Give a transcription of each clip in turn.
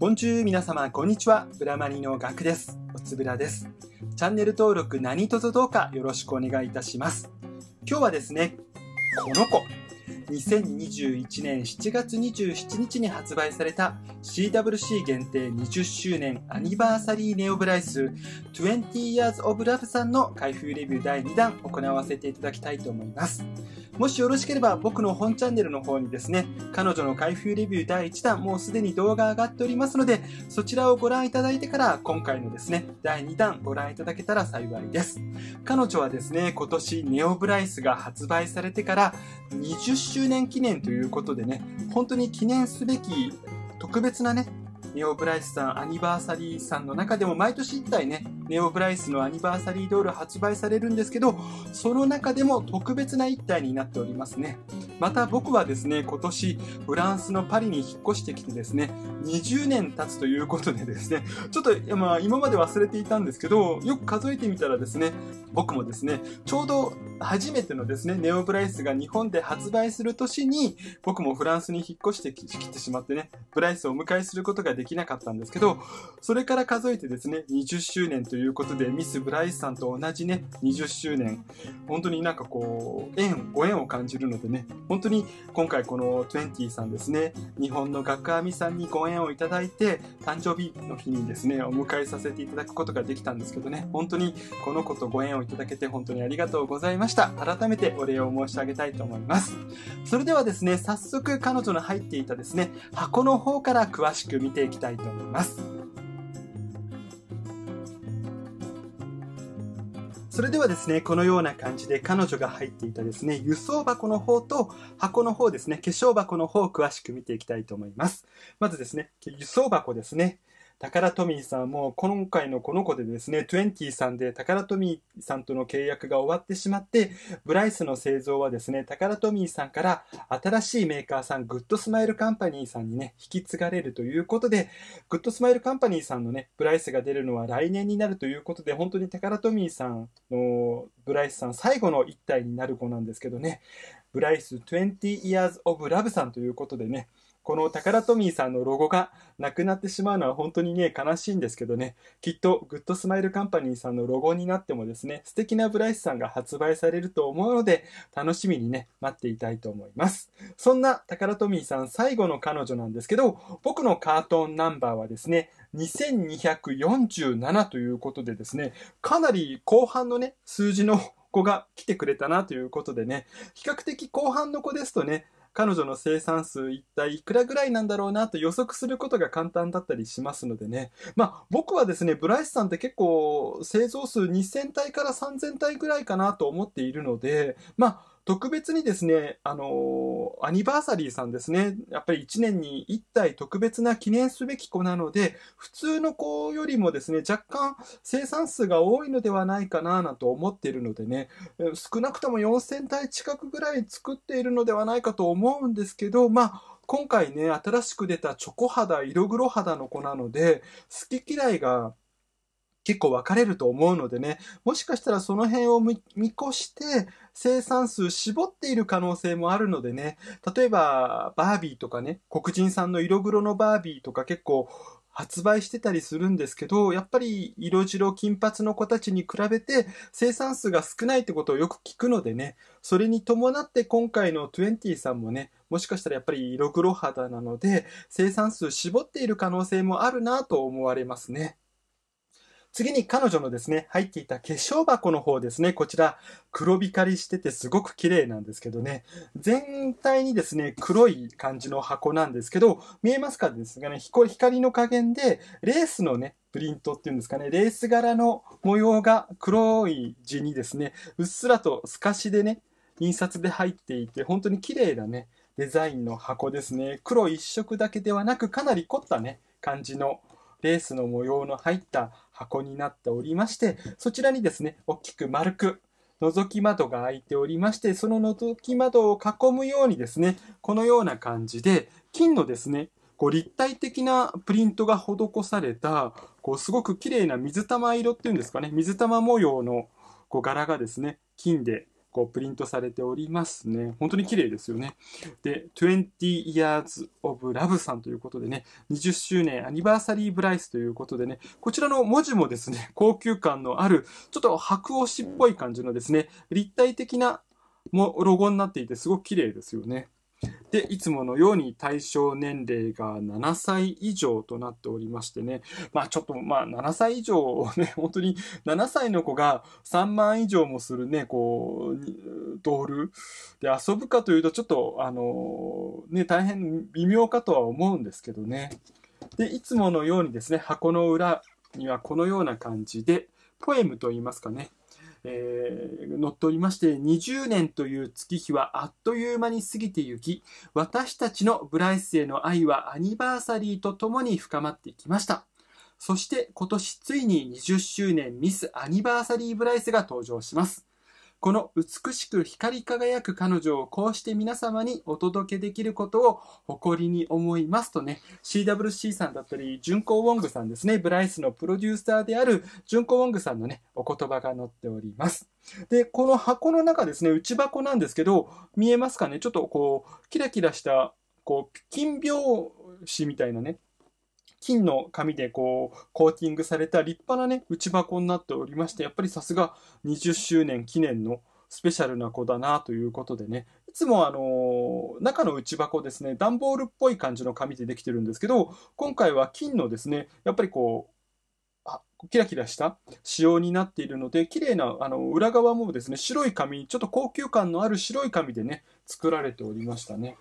ボンジュー皆様、こんにちは。ブラマリのガクです。おつぶらです。チャンネル登録何卒どうかよろしくお願いいたします。今日はですね、この子。2021年7月27日に発売された CWC 限定20周年アニバーサリーネオブライス20 Years of Love さんの開封レビュー第2弾行わせていただきたいと思います。もしよろしければ僕の本チャンネルの方にですね、彼女の開封レビュー第1弾、もうすでに動画上がっておりますので、そちらをご覧いただいてから今回のですね、第2弾ご覧いただけたら幸いです。彼女はですね、今年ネオブライスが発売されてから20周年記念ということでね、本当に記念すべき特別なね、ネオブライスさんアニバーサリーさんの中でも毎年1体ね、ネオブライスのアニバーサリードール発売されるんですけど、その中でも特別な1体になっておりますね。また僕はですね、今年フランスのパリに引っ越してきてですね、20年経つということでですね、ちょっと、まあ、今まで忘れていたんですけど、よく数えてみたらですね、僕もですね、ちょうど初めてのですね、ネオブライスが日本で発売する年に、僕もフランスに引っ越してきてしまってね、ブライスをお迎えすることがでできなかったんですけど、それから数えてですね、20周年ということで、ミス・ブライスさんと同じね、20周年、本当になんかこう、縁、ご縁を感じるのでね、本当に今回この20さんですね、日本の学阿弥さんにご縁をいただいて、誕生日の日にですね、お迎えさせていただくことができたんですけどね、本当にこの子とご縁をいただけて本当にありがとうございました。改めてお礼を申し上げたいと思います。それではですね、早速彼女の入っていたですね、箱の方から詳しく見ていきたいと思います。それではですね、このような感じで彼女が入っていたですね、輸送箱の方と箱の方ですね、化粧箱の方を詳しく見ていきたいと思います。まずですね、輸送箱ですね。タカラトミーさんも今回のこの子でですね、20さんでタカラトミーさんとの契約が終わってしまって、ブライスの製造はですね、タカラトミーさんから新しいメーカーさん、グッドスマイルカンパニーさんにね、引き継がれるということで、グッドスマイルカンパニーさんのね、ブライスが出るのは来年になるということで、本当にタカラトミーさんのブライスさん最後の1体になる子なんですけどね、ブライス20 years of love さんということでね、このタカラトミーさんのロゴがなくなってしまうのは本当にね、悲しいんですけどね、きっとグッドスマイルカンパニーさんのロゴになってもですね、素敵なブライスさんが発売されると思うので、楽しみにね、待っていたいと思います。そんなタカラトミーさん最後の彼女なんですけど、僕のカートンナンバーはですね、2247ということでですね、かなり後半のね、数字の子が来てくれたなということでね、比較的後半の子ですとね、彼女の生産数一体いくらぐらいなんだろうなと予測することが簡単だったりしますのでね。まあ、僕はですね、ブライスさんって結構製造数2000体から3000体ぐらいかなと思っているので、まあ、特別にですね、あのー、アニバーサリーさんですね、やっぱり1年に1体特別な記念すべき子なので、普通の子よりもですね、若干生産数が多いのではないかななんて思っているのでね、少なくとも4000体近くぐらい作っているのではないかと思うんですけど、まあ、今回ね、新しく出たチョコ肌、色黒肌の子なので、好き嫌いが結構分かれると思うのでね、もしかしたらその辺を見越して生産数絞っている可能性もあるのでね、例えばバービーとかね、黒人さんの色黒のバービーとか結構発売してたりするんですけど、やっぱり色白金髪の子たちに比べて生産数が少ないってことをよく聞くのでね、それに伴って今回の20さんもね、もしかしたらやっぱり色黒肌なので生産数絞っている可能性もあるなと思われますね。次に彼女のですね、入っていた化粧箱の方ですね、こちら黒光りしててすごく綺麗なんですけどね、全体にですね、黒い感じの箱なんですけど、見えますかですがね、光の加減でレースのね、プリントっていうんですかね、レース柄の模様が黒い地にですね、うっすらと透かしでね、印刷で入っていて、本当に綺麗なね、デザインの箱ですね。黒一色だけではなく、かなり凝ったね、感じのレースの模様の入った箱になっておりまして、そちらにですね、大きく丸く覗き窓が開いておりまして、その覗き窓を囲むようにですね、このような感じで、金のですね、こう立体的なプリントが施された、こうすごく綺麗な水玉色っていうんですかね、水玉模様のこう柄がですね、金でこうプリントされておりますね。本当に綺麗ですよね。で、20 Years of Love さんということでね、20周年アニバーサリーブライスということでね、こちらの文字もですね、高級感のある、ちょっと白押しっぽい感じのですね、立体的なロゴになっていてすごく綺麗ですよね。で、いつものように対象年齢が7歳以上となっておりましてね、まあちょっと、まあ7歳以上をね、本当に7歳の子が3万以上もするね、こう、ドールで遊ぶかというとちょっと、あの、ね、大変微妙かとは思うんですけどね。で、いつものようにですね、箱の裏にはこのような感じで、ポエムと言いますかね、えー、載っておりまして、20年という月日はあっという間に過ぎてゆき、私たちのブライスへの愛はアニバーサリーとともに深まってきました。そして今年ついに20周年ミスアニバーサリーブライスが登場します。この美しく光り輝く彼女をこうして皆様にお届けできることを誇りに思いますとね、CWC さんだったり、純子ウォングさんですね、ブライスのプロデューサーである純子ウォングさんのね、お言葉が載っております。で、この箱の中ですね、内箱なんですけど、見えますかねちょっとこう、キラキラした、こう、金拍子みたいなね、金の紙でこう、コーティングされた立派なね、内箱になっておりまして、やっぱりさすが20周年記念のスペシャルな子だなということでね、いつもあの中の内箱ですね、段ボールっぽい感じの紙でできてるんですけど、今回は金のですね、やっぱりこう、あキラキラした仕様になっているので、綺麗なあの裏側もですね、白い紙、ちょっと高級感のある白い紙でね、作られておりましたね。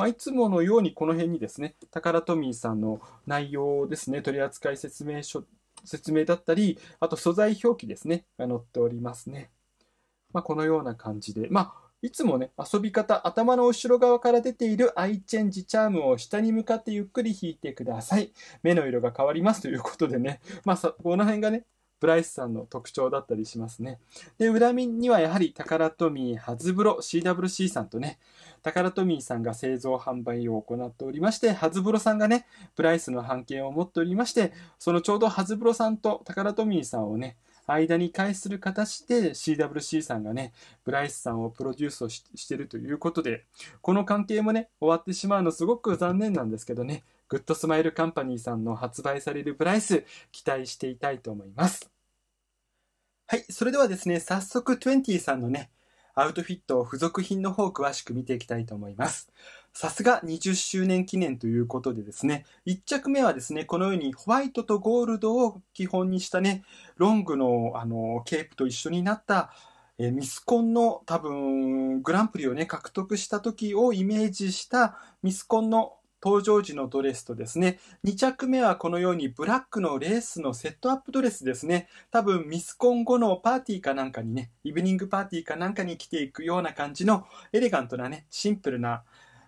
まあ、いつものようにこの辺にですね、タカラトミーさんの内容ですね、取扱説明書、説明だったり、あと素材表記ですね、が載っておりますね。まあ、このような感じで、まあ、いつもね、遊び方、頭の後ろ側から出ているアイチェンジチャームを下に向かってゆっくり引いてください。目の色が変わりますということでね、まあさ、この辺がね、プライスさんの特徴だったりしますね。で、裏面にはやはりタカラトミー、ハズブロ、CWC さんとね、タカラトミーさんが製造販売を行っておりまして、ハズブロさんがね、ブライスの版権を持っておりまして、そのちょうどハズブロさんとタカラトミーさんをね、間に介する形で CWC さんがね、ブライスさんをプロデュースをしてるということで、この関係もね、終わってしまうのすごく残念なんですけどね、グッドスマイルカンパニーさんの発売されるプライス、期待していたいと思います。はい、それではですね、早速20さんのね、アウトフィット付属品の方を詳しく見ていきたいと思います。さすが20周年記念ということでですね、1着目はですね、このようにホワイトとゴールドを基本にしたね、ロングのあのケープと一緒になった、えミスコンの多分グランプリをね、獲得した時をイメージしたミスコンの登場時のドレスとですね、2着目はこのようにブラックのレースのセットアップドレスですね。多分ミスコン後のパーティーかなんかにね、イブニングパーティーかなんかに着ていくような感じのエレガントなね、シンプルな、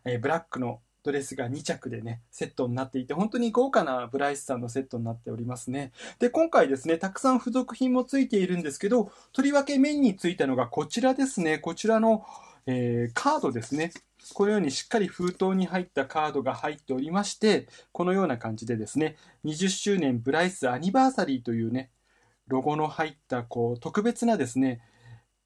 えー、ブラックのドレスが2着でね、セットになっていて、本当に豪華なブライスさんのセットになっておりますね。で、今回ですね、たくさん付属品もついているんですけど、とりわけンについたのがこちらですね。こちらのえー、カードですね。このようにしっかり封筒に入ったカードが入っておりまして、このような感じでですね、20周年ブライスアニバーサリーというね、ロゴの入ったこう特別なですね、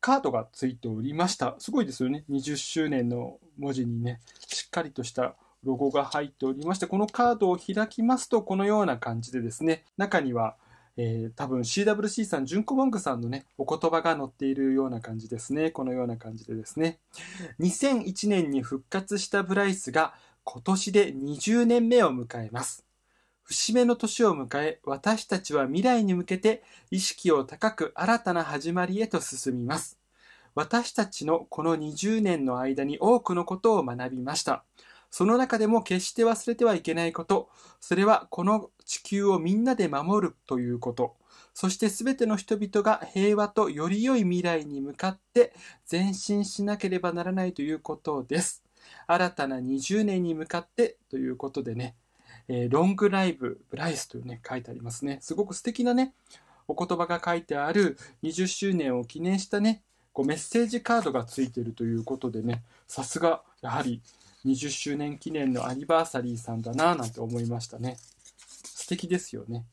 カードがついておりました。すごいですよね。20周年の文字にね、しっかりとしたロゴが入っておりまして、このカードを開きますと、このような感じでですね、中にはえー、多分 CWC さん、ジュンコモングさんのね、お言葉が載っているような感じですね。このような感じでですね。2001年に復活したブライスが今年で20年目を迎えます。節目の年を迎え、私たちは未来に向けて意識を高く新たな始まりへと進みます。私たちのこの20年の間に多くのことを学びました。その中でも決して忘れてはいけないこと、それはこの地球をみんなで守るということ、そして全ての人々が平和とより良い未来に向かって前進しなければならないということです。新たな20年に向かってということでね、えー、ロングライブブライスというね、書いてありますね。すごく素敵なね、お言葉が書いてある20周年を記念したね、こうメッセージカードがついてるということでね、さすが、やはり20周年記念のアニバーサリーさんだなぁなんて思いましたね。素敵ですよね。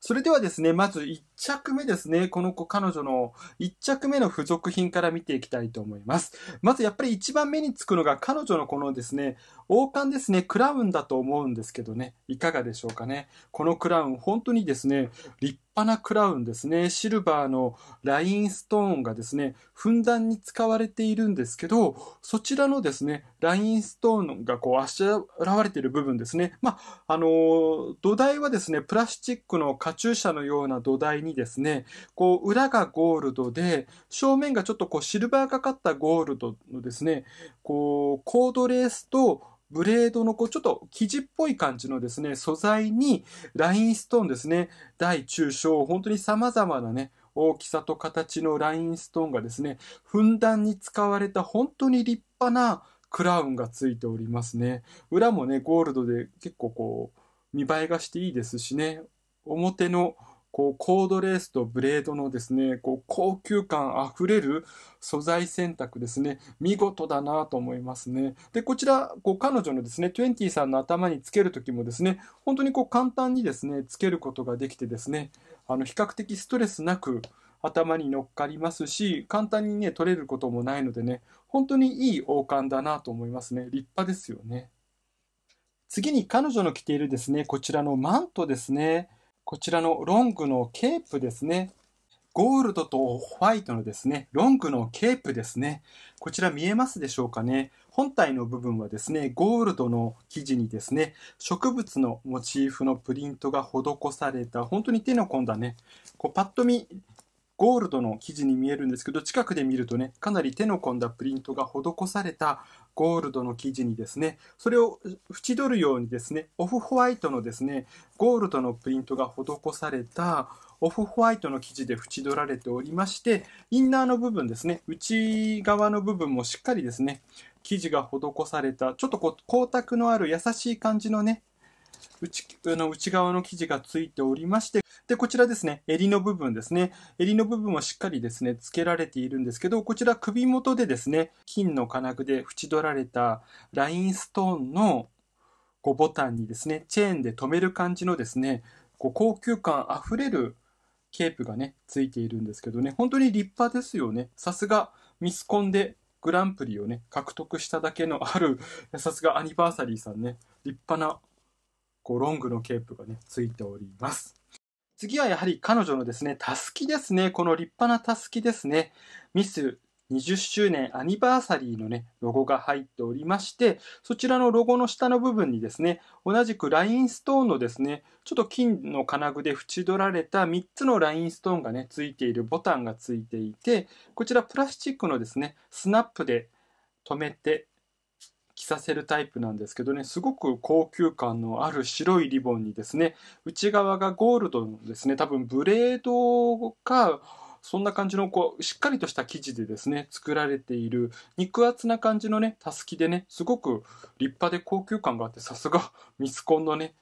それではですね、まず1着目ですね。この子、彼女の1着目の付属品から見ていきたいと思います。まずやっぱり一番目につくのが彼女のこのですね、王冠ですね、クラウンだと思うんですけどね、いかがでしょうかね。このクラウン、本当にですね、立派なクラウンですね。シルバーのラインストーンがですね、ふんだんに使われているんですけど、そちらのですね、ラインストーンがこう、あしらわれている部分ですね。まあ、あのー、土台はですね、プラスチックのカチューシャのような土台ににですね、こう裏がゴールドで、正面がちょっとこうシルバーがかったゴールドのですね、こうコードレースとブレードのこうちょっと生地っぽい感じのですね、素材にラインストーンですね、大中小、本当に様々なね、大きさと形のラインストーンがですね、ふんだんに使われた本当に立派なクラウンがついておりますね。裏もね、ゴールドで結構こう、見栄えがしていいですしね、表のこう、コードレースとブレードのですね、こう、高級感あふれる素材選択ですね、見事だなと思いますね。で、こちら、こう、彼女のですね、20さんの頭につけるときもですね、本当にこう、簡単にですね、つけることができてですね、あの、比較的ストレスなく、頭に乗っかりますし、簡単にね、取れることもないのでね、本当にいい王冠だなと思いますね。立派ですよね。次に彼女の着ているですね、こちらのマントですね。こちらのロングのケープですね。ゴールドとホワイトのですね、ロングのケープですね。こちら見えますでしょうかね。本体の部分はですね、ゴールドの生地にですね、植物のモチーフのプリントが施された、本当に手の込んだね、こうパッと見、ゴールドの生地に見えるんですけど近くで見るとねかなり手の込んだプリントが施されたゴールドの生地にですねそれを縁取るようにですねオフホワイトのですねゴールドのプリントが施されたオフホワイトの生地で縁取られておりましてインナーの部分ですね内側の部分もしっかりですね生地が施されたちょっとこう光沢のある優しい感じのね内あの内側の生地がついておりまして、で、こちらですね、襟の部分ですね。襟の部分はしっかりですね、付けられているんですけど、こちら首元でですね、金の金具で縁取られたラインストーンのこうボタンにですね、チェーンで留める感じのですね、こう高級感あふれるケープがね、ついているんですけどね、本当に立派ですよね。さすがミスコンでグランプリをね、獲得しただけのある、さすがアニバーサリーさんね、立派なこうロングのケープがね、ついております。次はやはり彼女のですね、たすきですね。この立派なたすきですね。ミス20周年アニバーサリーのね、ロゴが入っておりまして、そちらのロゴの下の部分にですね、同じくラインストーンのですね、ちょっと金の金具で縁取られた3つのラインストーンがね、ついているボタンがついていて、こちらプラスチックのですね、スナップで留めて着させるタイプなんですけどね、すごく高級感のある白いリボンにですね、内側がゴールドのですね、多分ブレードか、そんな感じの、こう、しっかりとした生地でですね、作られている、肉厚な感じのね、たすきでね、すごく立派で高級感があって、さすが、ミスコンのね、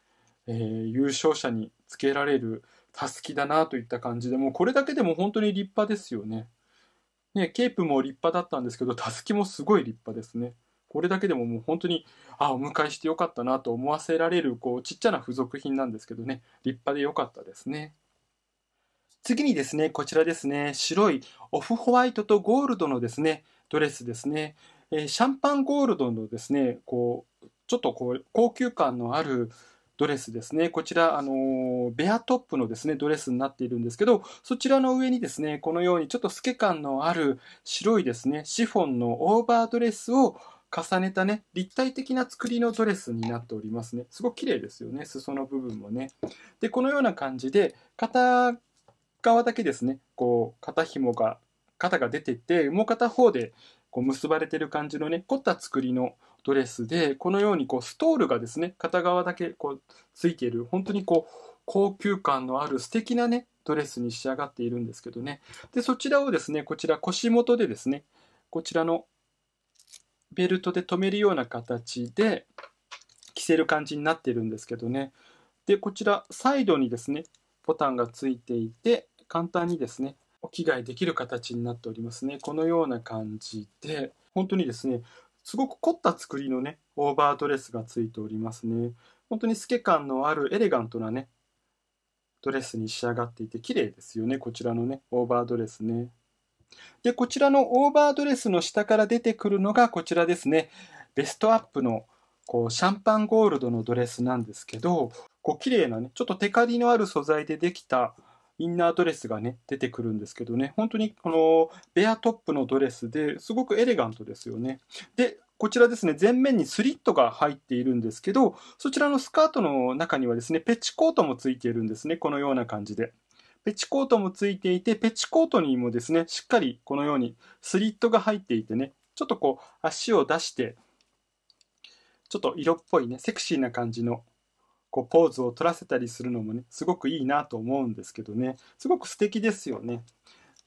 えー、優勝者につけられるたすきだなといった感じで、もうこれだけでも本当に立派ですよね。ね、ケープも立派だったんですけど、たすきもすごい立派ですね。これだけでももう本当に、あ、お迎えしてよかったなと思わせられる、こう、ちっちゃな付属品なんですけどね、立派でよかったですね。次にですね、こちらですね、白いオフホワイトとゴールドのですね、ドレスですね、えー、シャンパンゴールドのですね、こう、ちょっとこう、高級感のあるドレスですね。こちら、あのベアトップのですね、ドレスになっているんですけど、そちらの上にですね、このようにちょっと透け感のある白いですね、シフォンのオーバードレスを重ねたね立体的な作りのドレスになっておりますねすごく綺麗ですよね裾の部分もねでこのような感じで片側だけですねこう肩紐が肩が出ててもう片方でこう結ばれてる感じのね凝った作りのドレスでこのようにこうストールがですね片側だけこうついている本当にこう高級感のある素敵なねドレスに仕上がっているんですけどねでそちらをですねこちら腰元でですねこちらのベルトで留めるような形で着せる感じになってるんですけどねでこちらサイドにですねボタンがついていて簡単にですねお着替えできる形になっておりますねこのような感じで本当にですねすごく凝った作りのねオーバードレスがついておりますね本当に透け感のあるエレガントなねドレスに仕上がっていて綺麗ですよねこちらのねオーバードレスねで、こちらのオーバードレスの下から出てくるのがこちらですね。ベストアップのこうシャンパンゴールドのドレスなんですけど、こう綺麗なね、ちょっとテカリのある素材でできたインナードレスがね、出てくるんですけどね、本当にこのベアトップのドレスですごくエレガントですよね。で、こちらですね、前面にスリットが入っているんですけど、そちらのスカートの中にはですね、ペチコートもついているんですね、このような感じで。ペチコートもついていて、ペチコートにもですね、しっかりこのようにスリットが入っていてね、ちょっとこう足を出して、ちょっと色っぽいね、セクシーな感じのこうポーズを取らせたりするのもね、すごくいいなと思うんですけどね、すごく素敵ですよね。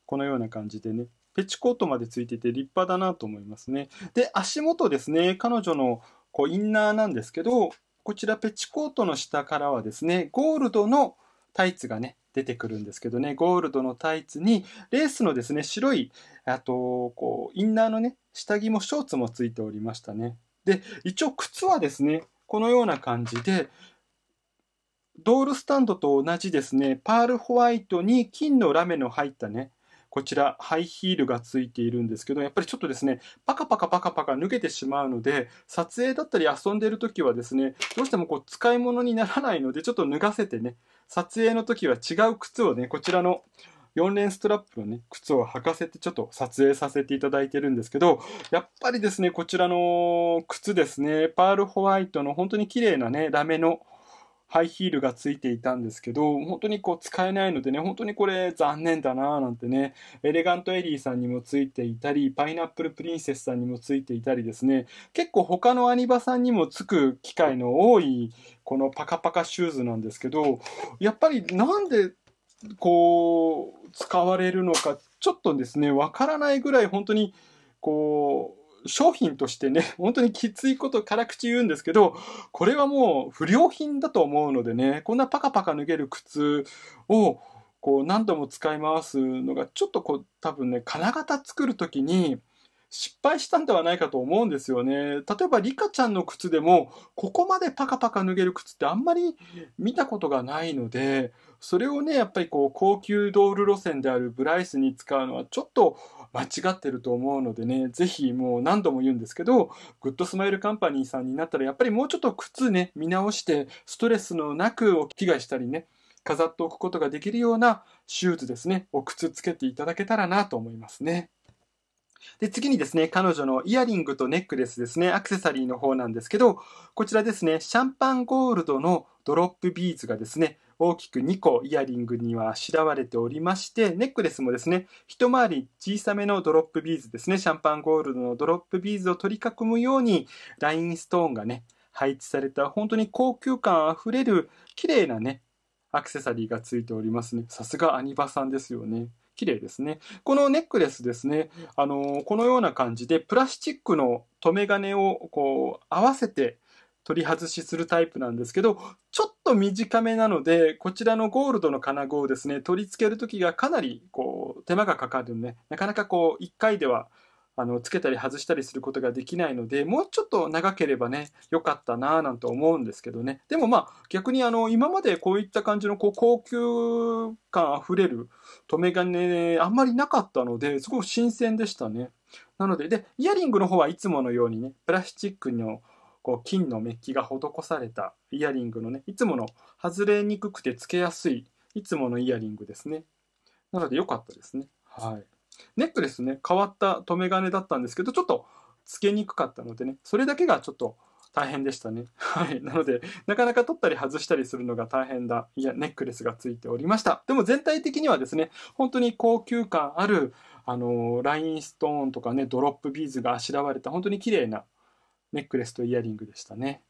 このような感じでね、ペチコートまでついてて立派だなと思いますね。で、足元ですね、彼女のこうインナーなんですけど、こちらペチコートの下からはですね、ゴールドのタイツがね、出てくるんですけどね、ゴールドのタイツに、レースのですね、白い、あと、こう、インナーのね、下着もショーツもついておりましたね。で、一応靴はですね、このような感じで、ドールスタンドと同じですね、パールホワイトに金のラメの入ったね、こちらハイヒールがついているんですけど、やっぱりちょっとですね、パカパカパカパカ脱げてしまうので、撮影だったり遊んでる時はですね、どうしてもこう使い物にならないので、ちょっと脱がせてね、撮影の時は違う靴をね、こちらの4連ストラップのね、靴を履かせてちょっと撮影させていただいてるんですけど、やっぱりですね、こちらの靴ですね、パールホワイトの本当に綺麗なね、ラメのハイヒールがついていたんですけど、本当にこう使えないのでね、本当にこれ残念だなぁなんてね、エレガントエリーさんにもついていたり、パイナップルプリンセスさんにもついていたりですね、結構他のアニバさんにもつく機会の多い、このパカパカシューズなんですけど、やっぱりなんでこう、使われるのか、ちょっとですね、わからないぐらい本当に、こう、商品としてね、本当にきついこと辛口言うんですけど、これはもう不良品だと思うのでね、こんなパカパカ脱げる靴を、こう何度も使い回すのが、ちょっとこう多分ね、金型作る時に、失敗したんではないかと思うんですよね。例えば、リカちゃんの靴でも、ここまでパカパカ脱げる靴ってあんまり見たことがないので、それをね、やっぱりこう、高級ドール路線であるブライスに使うのは、ちょっと間違ってると思うのでね、ぜひもう何度も言うんですけど、グッドスマイルカンパニーさんになったらやっぱりもうちょっと靴ね、見直して、ストレスのなくを替えしたりね、飾っておくことができるようなシューズですね、お靴つけていただけたらなと思いますね。で、次にですね、彼女のイヤリングとネックレスですね、アクセサリーの方なんですけど、こちらですね、シャンパンゴールドのドロップビーズがですね、大きく2個イヤリングにはあしらわれておりまして、ネックレスもですね、一回り小さめのドロップビーズですね、シャンパンゴールドのドロップビーズを取り囲むように、ラインストーンがね、配置された本当に高級感あふれる綺麗なね、アクセサリーがついておりますね。さすがアニバさんですよね。綺麗ですね。このネックレスですね、あのー、このような感じでプラスチックの留め金をこう合わせて取り外しするタイプなんですけど、ちょっと短めなので、こちらのゴールドの金具をですね、取り付けるときがかなりこう手間がかかるんで、なかなかこう1回ではあのつけたり外したりすることができないので、もうちょっと長ければね、良かったなぁなんて思うんですけどね。でもまあ逆にあの今までこういった感じのこう高級感あふれる留め金、ね、あんまりなかったので、すごく新鮮でしたね。なので、で、イヤリングの方はいつものようにね、プラスチックのこう金のメッキが施されたイヤリングのねいつもの外れにくくてつけやすいいつものイヤリングですねなので良かったですねはいネックレスね変わった留め金だったんですけどちょっとつけにくかったのでねそれだけがちょっと大変でしたね。はい。なので、なかなか取ったり外したりするのが大変だ。いや、ネックレスがついておりました。でも全体的にはですね、本当に高級感ある、あのー、ラインストーンとかね、ドロップビーズがあしらわれた、本当に綺麗なネックレスとイヤリングでしたね。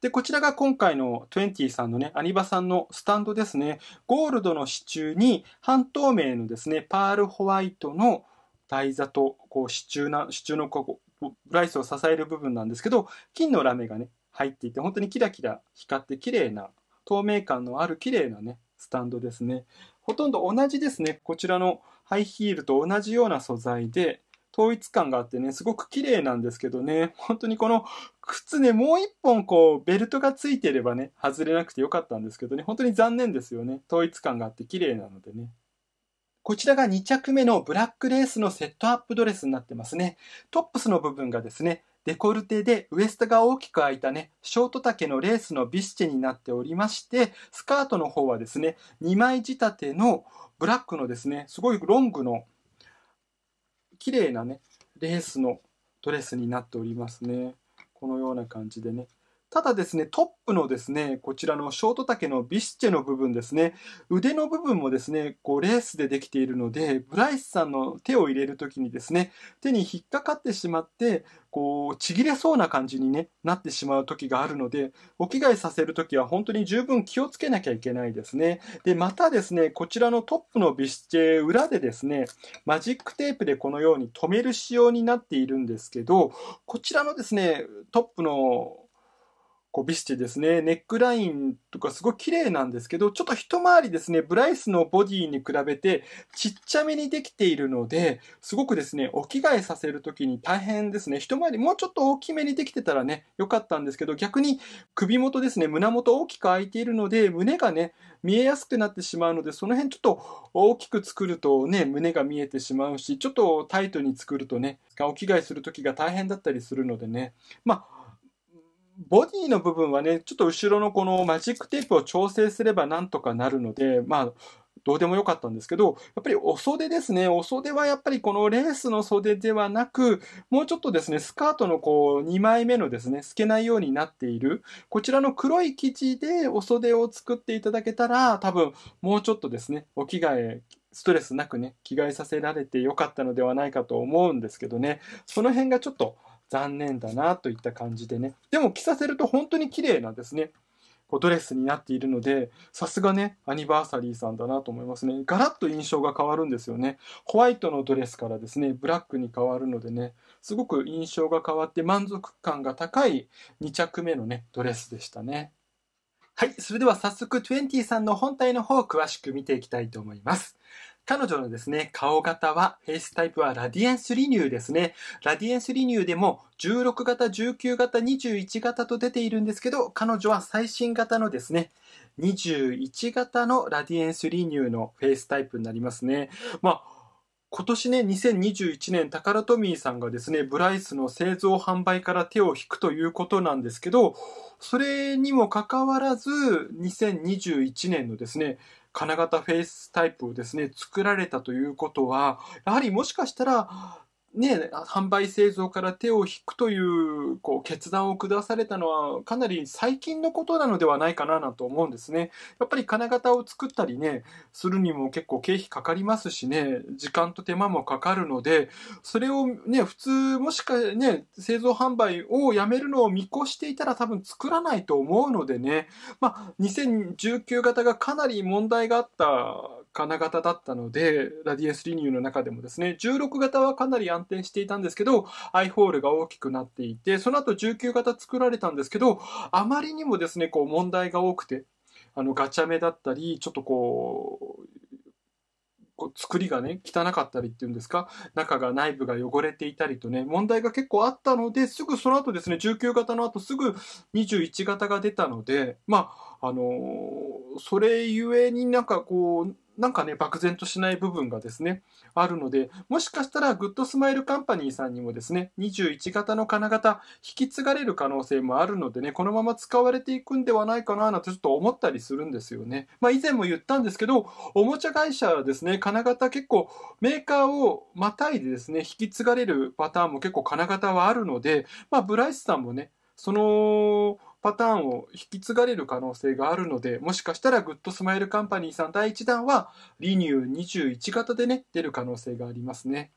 で、こちらが今回の20さんのね、アニバさんのスタンドですね。ゴールドの支柱に半透明のですね、パールホワイトの台座と、こう支柱な、支柱のこう、ブライスを支える部分なんですけど、金のラメがね、入っていて、本当にキラキラ光って綺麗な、透明感のある綺麗なね、スタンドですね。ほとんど同じですね。こちらのハイヒールと同じような素材で、統一感があってね、すごく綺麗なんですけどね、本当にこの靴ね、もう一本こう、ベルトがついてればね、外れなくてよかったんですけどね、本当に残念ですよね。統一感があって綺麗なのでね。こちらが2着目のブラックレースのセットアップドレスになってますね。トップスの部分がですね、デコルテでウエストが大きく開いたね、ショート丈のレースのビスチェになっておりまして、スカートの方はですね、2枚仕立てのブラックのですね、すごいロングの綺麗なねレースのドレスになっておりますねこのような感じでねただですね、トップのですね、こちらのショート丈のビスチェの部分ですね、腕の部分もですね、こうレースでできているので、ブライスさんの手を入れるときにですね、手に引っかかってしまって、こう、ちぎれそうな感じに、ね、なってしまう時があるので、お着替えさせる時は本当に十分気をつけなきゃいけないですね。で、またですね、こちらのトップのビスチェ裏でですね、マジックテープでこのように留める仕様になっているんですけど、こちらのですね、トップのこうビスティですね、ネックラインとかすごい綺麗なんですけど、ちょっと一回りですね、ブライスのボディに比べてちっちゃめにできているので、すごくですね、お着替えさせるときに大変ですね。一回りもうちょっと大きめにできてたらね、良かったんですけど、逆に首元ですね、胸元大きく開いているので、胸がね、見えやすくなってしまうので、その辺ちょっと大きく作るとね、胸が見えてしまうし、ちょっとタイトに作るとね、お着替えするときが大変だったりするのでね、まあ、ボディの部分はね、ちょっと後ろのこのマジックテープを調整すればなんとかなるので、まあ、どうでもよかったんですけど、やっぱりお袖ですね。お袖はやっぱりこのレースの袖ではなく、もうちょっとですね、スカートのこう2枚目のですね、透けないようになっている、こちらの黒い生地でお袖を作っていただけたら、多分もうちょっとですね、お着替えストレスなくね、着替えさせられてよかったのではないかと思うんですけどね、その辺がちょっと残念だなといった感じでね。でも着させると本当に綺麗なんですね。こうドレスになっているので、さすがね、アニバーサリーさんだなと思いますね。ガラッと印象が変わるんですよね。ホワイトのドレスからですね、ブラックに変わるのでね、すごく印象が変わって満足感が高い2着目のね、ドレスでしたね。はい、それでは早速、20さんの本体の方を詳しく見ていきたいと思います。彼女のですね、顔型は、フェイスタイプはラディエンスリニューですね。ラディエンスリニューでも16型、19型、21型と出ているんですけど、彼女は最新型のですね、21型のラディエンスリニューのフェイスタイプになりますね。まあ今年ね、2021年、タカラトミーさんがですね、ブライスの製造販売から手を引くということなんですけど、それにもかかわらず、2021年のですね、金型フェイスタイプをですね、作られたということは、やはりもしかしたら、ね、販売製造から手を引くというこう決断を下されたのはかなり最近のことなのではないかななと思うんですね。やっぱり金型を作ったりね、するにも結構経費かかりますしね、時間と手間もかかるので、それをね、普通もしかね、製造販売をやめるのを見越していたら多分作らないと思うのでね、まあ、2019型がかなり問題があった金型だったので、ラディエンスリニューの中でもですね、16型はかなり安定していたんですけど、アイホールが大きくなっていて、その後19型作られたんですけど、あまりにもですね、こう問題が多くて、あの、ガチャ目だったり、ちょっとこう、作りがね、汚かったりっていうんですか、中が内部が汚れていたりとね、問題が結構あったので、すぐその後ですね、19型の後すぐ21型が出たので、まあ、あのー、それゆえになんかこう、なんかね、漠然としない部分がですね、あるので、もしかしたらグッドスマイルカンパニーさんにもですね、21型の金型、引き継がれる可能性もあるのでね、このまま使われていくんではないかな、なんてちょっと思ったりするんですよね。まあ以前も言ったんですけど、おもちゃ会社はですね、金型結構メーカーをまたいでですね、引き継がれるパターンも結構金型はあるので、まあブライスさんもね、そのパターンを引き継がれる可能性があるので、もしかしたらグッドスマイルカンパニーさん第1弾はリニュー21型でね、出る可能性がありますね。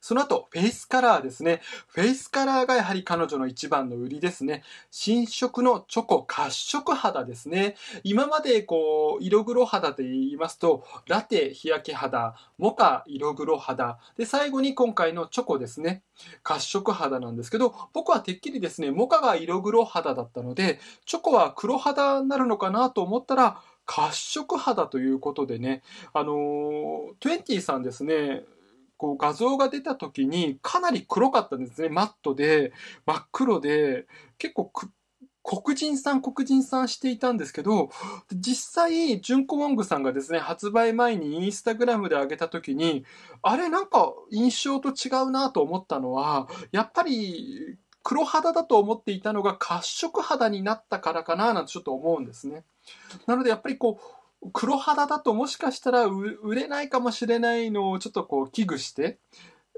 その後、フェイスカラーですね。フェイスカラーがやはり彼女の一番の売りですね。新色のチョコ褐色肌ですね。今までこう、色黒肌で言いますと、ラテ日焼け肌、モカ色黒肌、で、最後に今回のチョコですね。褐色肌なんですけど、僕はてっきりですね、モカが色黒肌だったので、チョコは黒肌になるのかなと思ったら、褐色肌ということでね、あのー、トゥエンティさんですね、こう画像が出た時にかなり黒かったんですね。マットで、真っ黒で、結構黒人さん、黒人さんしていたんですけど、実際、ジュンコ・ウォングさんがですね、発売前にインスタグラムで上げた時に、あれなんか印象と違うなと思ったのは、やっぱり黒肌だと思っていたのが褐色肌になったからかななんてちょっと思うんですね。なのでやっぱりこう、黒肌だともしかしたら売れないかもしれないのをちょっとこう危惧して、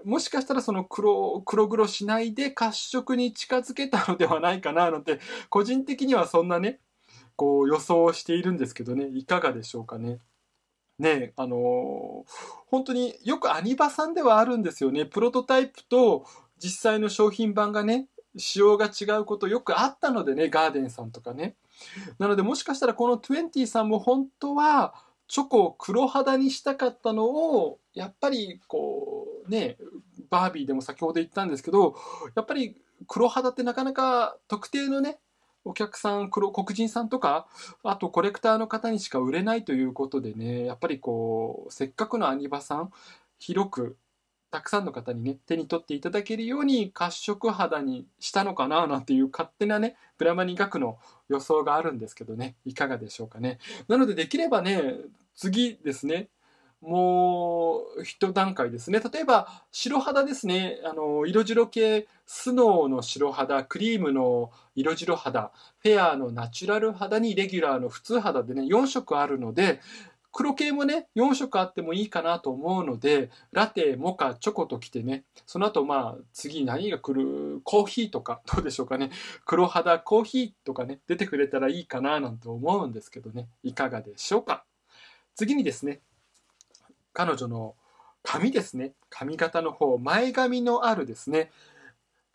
もしかしたらその黒、黒黒しないで褐色に近づけたのではないかな、なんて、個人的にはそんなね、こう予想しているんですけどね、いかがでしょうかね。ねあのー、本当によくアニバさんではあるんですよね。プロトタイプと実際の商品版がね、仕様が違うことよくあったのでね、ガーデンさんとかね。なのでもしかしたらこの20さんも本当はチョコを黒肌にしたかったのをやっぱりこうねバービーでも先ほど言ったんですけどやっぱり黒肌ってなかなか特定のねお客さん黒黒人さんとかあとコレクターの方にしか売れないということでねやっぱりこうせっかくのアニバさん広くたくさんの方にね、手に取っていただけるように褐色肌にしたのかななんていう勝手なね、プラマニ額の予想があるんですけどね、いかがでしょうかね。なのでできればね、次ですね、もう一段階ですね。例えば白肌ですね。あの色白系スノーの白肌、クリームの色白肌、フェアのナチュラル肌にレギュラーの普通肌でね4色あるので、黒系もね、4色あってもいいかなと思うので、ラテ、モカ、チョコときてね、その後まあ、次何が来る、コーヒーとか、どうでしょうかね。黒肌、コーヒーとかね、出てくれたらいいかななんて思うんですけどね、いかがでしょうか。次にですね、彼女の髪ですね、髪型の方、前髪のあるですね、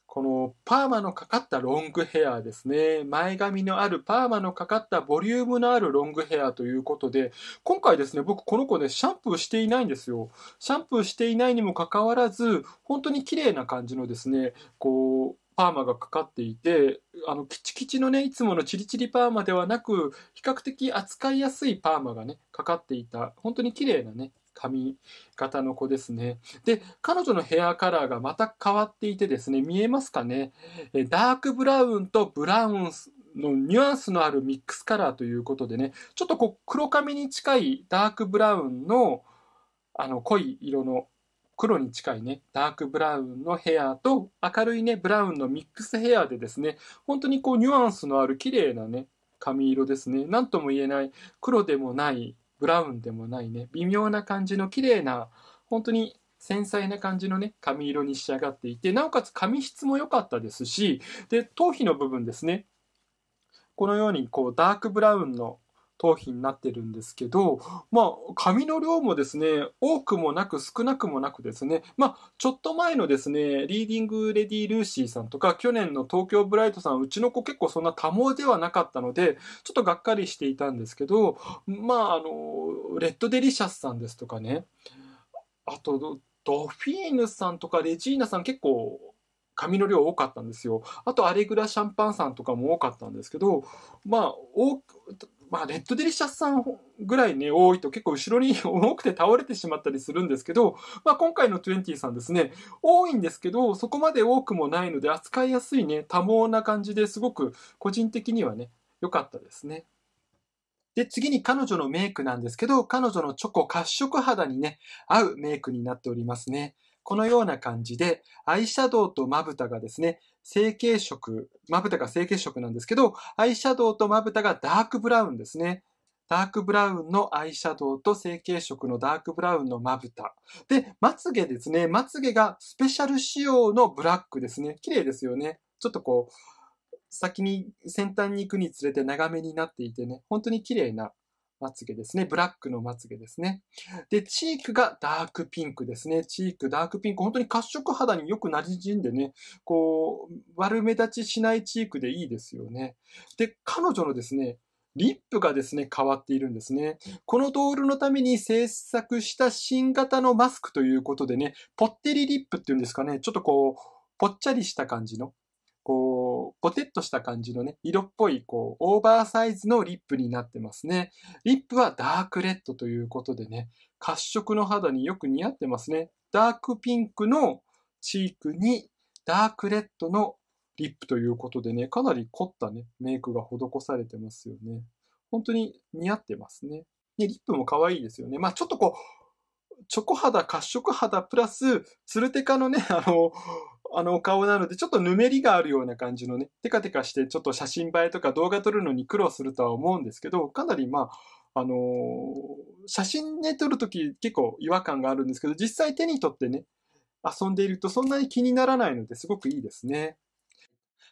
このパーマのかかったロングヘアですね。前髪のあるパーマのかかったボリュームのあるロングヘアということで、今回ですね、僕この子ね、シャンプーしていないんですよ。シャンプーしていないにもかかわらず、本当に綺麗な感じのですね、こう、パーマがかかっていて、あの、キチキチのね、いつものチリチリパーマではなく、比較的扱いやすいパーマがね、かかっていた、本当に綺麗なね、髪型の子ですね。で、彼女のヘアカラーがまた変わっていてですね、見えますかねダークブラウンとブラウンのニュアンスのあるミックスカラーということでね、ちょっとこう黒髪に近いダークブラウンのあの濃い色の黒に近いね、ダークブラウンのヘアと明るいね、ブラウンのミックスヘアでですね、本当にこうニュアンスのある綺麗なね、髪色ですね。何とも言えない黒でもないブラウンでもないね微妙な感じの綺麗な本当に繊細な感じのね髪色に仕上がっていてなおかつ髪質も良かったですしで頭皮の部分ですねこのようにこうダークブラウンの頭皮になってるんですけど、まあ、髪の量もですね、多くもなく少なくもなくですね、まあ、ちょっと前のですね、リーディングレディ・ルーシーさんとか、去年の東京ブライトさん、うちの子結構そんな多忙ではなかったので、ちょっとがっかりしていたんですけど、まあ、あの、レッドデリシャスさんですとかね、あと、ドフィーヌさんとかレジーナさん結構髪の量多かったんですよ。あと、アレグラシャンパンさんとかも多かったんですけど、まあ、まあ、レッドデリシャスさんぐらいね、多いと結構後ろに 多くて倒れてしまったりするんですけど、まあ今回の20さんですね、多いんですけど、そこまで多くもないので扱いやすいね、多忙な感じですごく個人的にはね、良かったですね。で、次に彼女のメイクなんですけど、彼女のチョコ褐色肌にね、合うメイクになっておりますね。このような感じで、アイシャドウとまぶたがですね、成型色、まぶたが成型色なんですけど、アイシャドウとまぶたがダークブラウンですね。ダークブラウンのアイシャドウと成型色のダークブラウンのまぶた。で、まつげですね。まつげがスペシャル仕様のブラックですね。綺麗ですよね。ちょっとこう、先に、先端に行くにつれて長めになっていてね、本当に綺麗なまつげですね。ブラックのまつげですね。で、チークがダークピンクですね。チーク、ダークピンク。本当に褐色肌によくなじんでね、こう、悪目立ちしないチークでいいですよね。で、彼女のですね、リップがですね、変わっているんですね。このドールのために制作した新型のマスクということでね、ぽってりリップっていうんですかね、ちょっとこう、ぽっちゃりした感じの、こう、ポテッとした感じのね、色っぽい、こう、オーバーサイズのリップになってますね。リップはダークレッドということでね、褐色の肌によく似合ってますね。ダークピンクのチークに、ダークレッドのリップということでね、かなり凝ったね、メイクが施されてますよね。本当に似合ってますね。で、リップも可愛いですよね。まあちょっとこう、チョコ肌、褐色肌、プラス、ツルテカのね、あの、あのお顔なので、ちょっとぬめりがあるような感じのね、テカテカして、ちょっと写真映えとか動画撮るのに苦労するとは思うんですけど、かなりまあ、あのー、写真ね、撮るとき結構違和感があるんですけど、実際手に取ってね、遊んでいるとそんなに気にならないのですごくいいですね。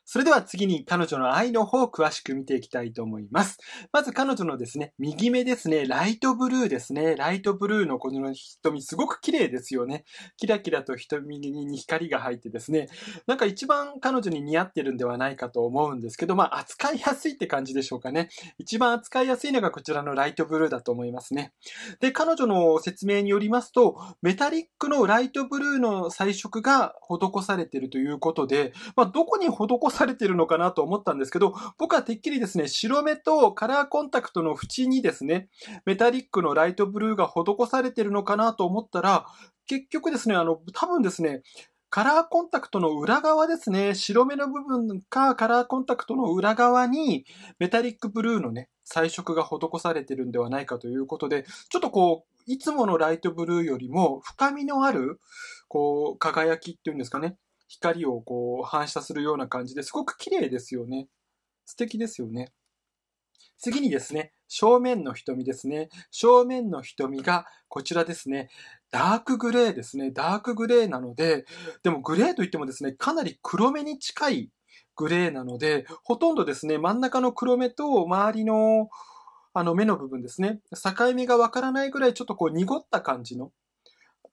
それでは次に彼女の愛の方を詳しく見ていきたいと思います。まず彼女のですね、右目ですね、ライトブルーですね。ライトブルーのこの瞳すごく綺麗ですよね。キラキラと瞳に光が入ってですね、なんか一番彼女に似合ってるんではないかと思うんですけど、まあ扱いやすいって感じでしょうかね。一番扱いやすいのがこちらのライトブルーだと思いますね。で、彼女の説明によりますと、メタリックのライトブルーの彩色が施されているということで、まあどこに施されてるのかなと思ったんですけど、僕はてっきりですね、白目とカラーコンタクトの縁にですね、メタリックのライトブルーが施されてるのかなと思ったら、結局ですね、あの、多分ですね、カラーコンタクトの裏側ですね、白目の部分かカラーコンタクトの裏側にメタリックブルーのね、彩色が施されてるんではないかということで、ちょっとこう、いつものライトブルーよりも深みのある、こう、輝きっていうんですかね。光をこう反射するような感じですごく綺麗ですよね。素敵ですよね。次にですね、正面の瞳ですね。正面の瞳がこちらですね、ダークグレーですね。ダークグレーなので、でもグレーといってもですね、かなり黒目に近いグレーなので、ほとんどですね、真ん中の黒目と周りのあの目の部分ですね、境目がわからないぐらいちょっとこう濁った感じの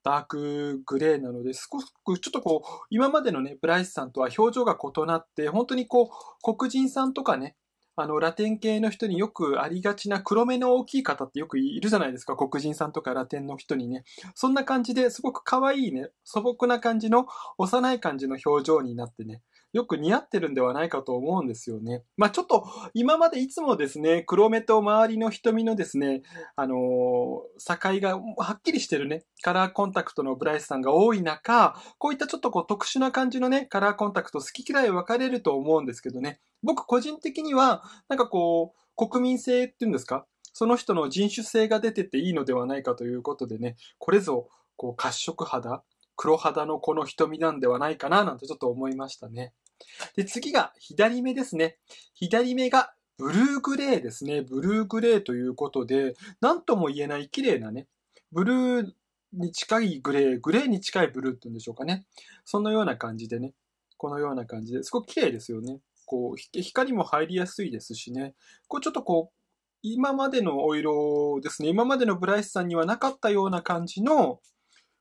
ダークグレーなので、少しちょっとこう、今までのね、ブライスさんとは表情が異なって、本当にこう、黒人さんとかね、あの、ラテン系の人によくありがちな黒目の大きい方ってよくいるじゃないですか。黒人さんとかラテンの人にね。そんな感じですごく可愛いね、素朴な感じの幼い感じの表情になってね。よく似合ってるんではないかと思うんですよね。まあ、ちょっと今までいつもですね、黒目と周りの瞳のですね、あのー、境がはっきりしてるね、カラーコンタクトのブライスさんが多い中、こういったちょっとこう特殊な感じのね、カラーコンタクト好き嫌い分かれると思うんですけどね、僕個人的には、なんかこう、国民性っていうんですかその人の人種性が出てていいのではないかということでね、これぞ、こう、褐色肌、黒肌のこの瞳なんではないかな、なんてちょっと思いましたね。で、次が左目ですね。左目がブルーグレーですね。ブルーグレーということで、なんとも言えない綺麗なね、ブルーに近いグレー、グレーに近いブルーって言うんでしょうかね。そのような感じでね、このような感じですごく綺麗ですよね。こう、光も入りやすいですしね。こう、ちょっとこう、今までのお色ですね、今までのブライスさんにはなかったような感じの、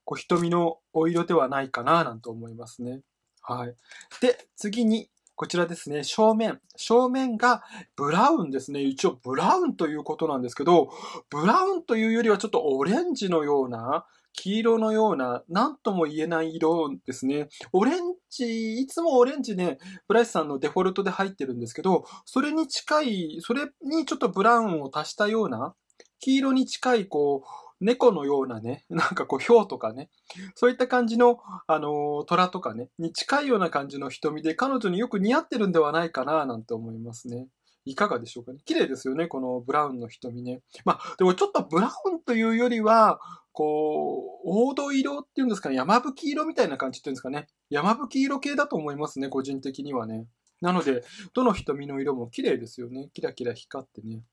こう、瞳のお色ではないかな、なんて思いますね。はい。で、次に、こちらですね、正面。正面がブラウンですね。一応ブラウンということなんですけど、ブラウンというよりはちょっとオレンジのような、黄色のような、なんとも言えない色ですね。オレンジ、いつもオレンジね、ブライスさんのデフォルトで入ってるんですけど、それに近い、それにちょっとブラウンを足したような、黄色に近い、こう、猫のようなね、なんかこう、豹とかね、そういった感じの、あの、虎とかね、に近いような感じの瞳で、彼女によく似合ってるんではないかな、なんて思いますね。いかがでしょうかね。綺麗ですよね、このブラウンの瞳ね。まあ、でもちょっとブラウンというよりは、こう、黄土色っていうんですかね、山吹色みたいな感じっていうんですかね。山吹色系だと思いますね、個人的にはね。なので、どの瞳の色も綺麗ですよね。キラキラ光ってね。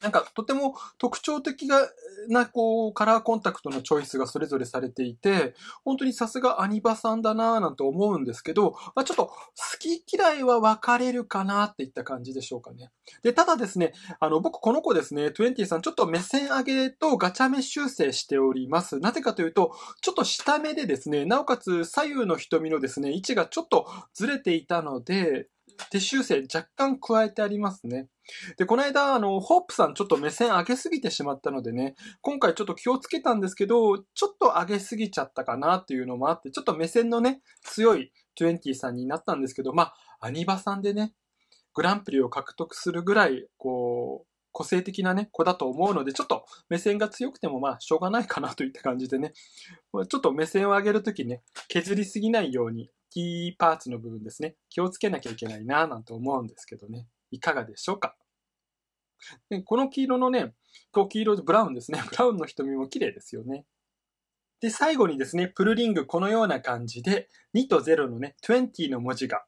なんかとても特徴的なこうカラーコンタクトのチョイスがそれぞれされていて、本当にさすがアニバさんだなぁなんて思うんですけど、まあ、ちょっと好き嫌いは分かれるかなっていった感じでしょうかね。で、ただですね、あの僕この子ですね、20さんちょっと目線上げとガチャ目修正しております。なぜかというと、ちょっと下目でですね、なおかつ左右の瞳のですね、位置がちょっとずれていたので、手修正若干加えてありますね。で、この間、あの、ホープさんちょっと目線上げすぎてしまったのでね、今回ちょっと気をつけたんですけど、ちょっと上げすぎちゃったかなっていうのもあって、ちょっと目線のね、強い20さんになったんですけど、まあ、アニバさんでね、グランプリを獲得するぐらい、こう、個性的なね、子だと思うので、ちょっと目線が強くてもまあ、しょうがないかなといった感じでね、ちょっと目線を上げるときね、削りすぎないようにキーパーツの部分ですね、気をつけなきゃいけないななんて思うんですけどね、いかがでしょうかでこの黄色のね、こう黄色、ブラウンですね、ブラウンの瞳も綺麗ですよね。で、最後にですね、プルリングこのような感じで、2と0のね、20の文字が、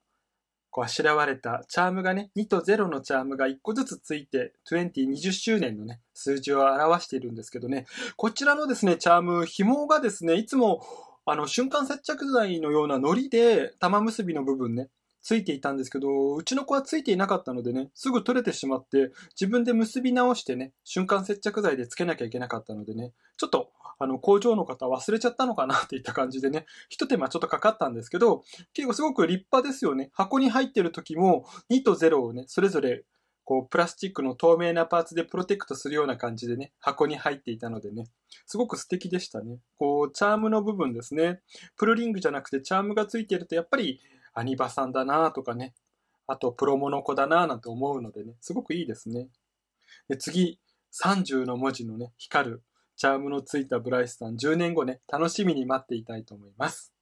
こうあしらわれたチャームがね、2と0のチャームが1個ずつついて、20、20周年のね、数字を表しているんですけどね、こちらのですね、チャーム、紐がですね、いつもあの、瞬間接着剤のような糊で玉結びの部分ね、ついていたんですけど、うちの子はついていなかったのでね、すぐ取れてしまって、自分で結び直してね、瞬間接着剤でつけなきゃいけなかったのでね、ちょっと、あの、工場の方忘れちゃったのかなっていった感じでね、一手間ちょっとかかったんですけど、結構すごく立派ですよね。箱に入ってる時も、2と0をね、それぞれこう、プラスチックの透明なパーツでプロテクトするような感じでね、箱に入っていたのでね、すごく素敵でしたね。こう、チャームの部分ですね。プルリングじゃなくてチャームがついてると、やっぱりアニバさんだなとかね、あとプロモノコだななんて思うのでね、すごくいいですね。で、次、30の文字のね、光るチャームのついたブライスさん、10年後ね、楽しみに待っていたいと思います。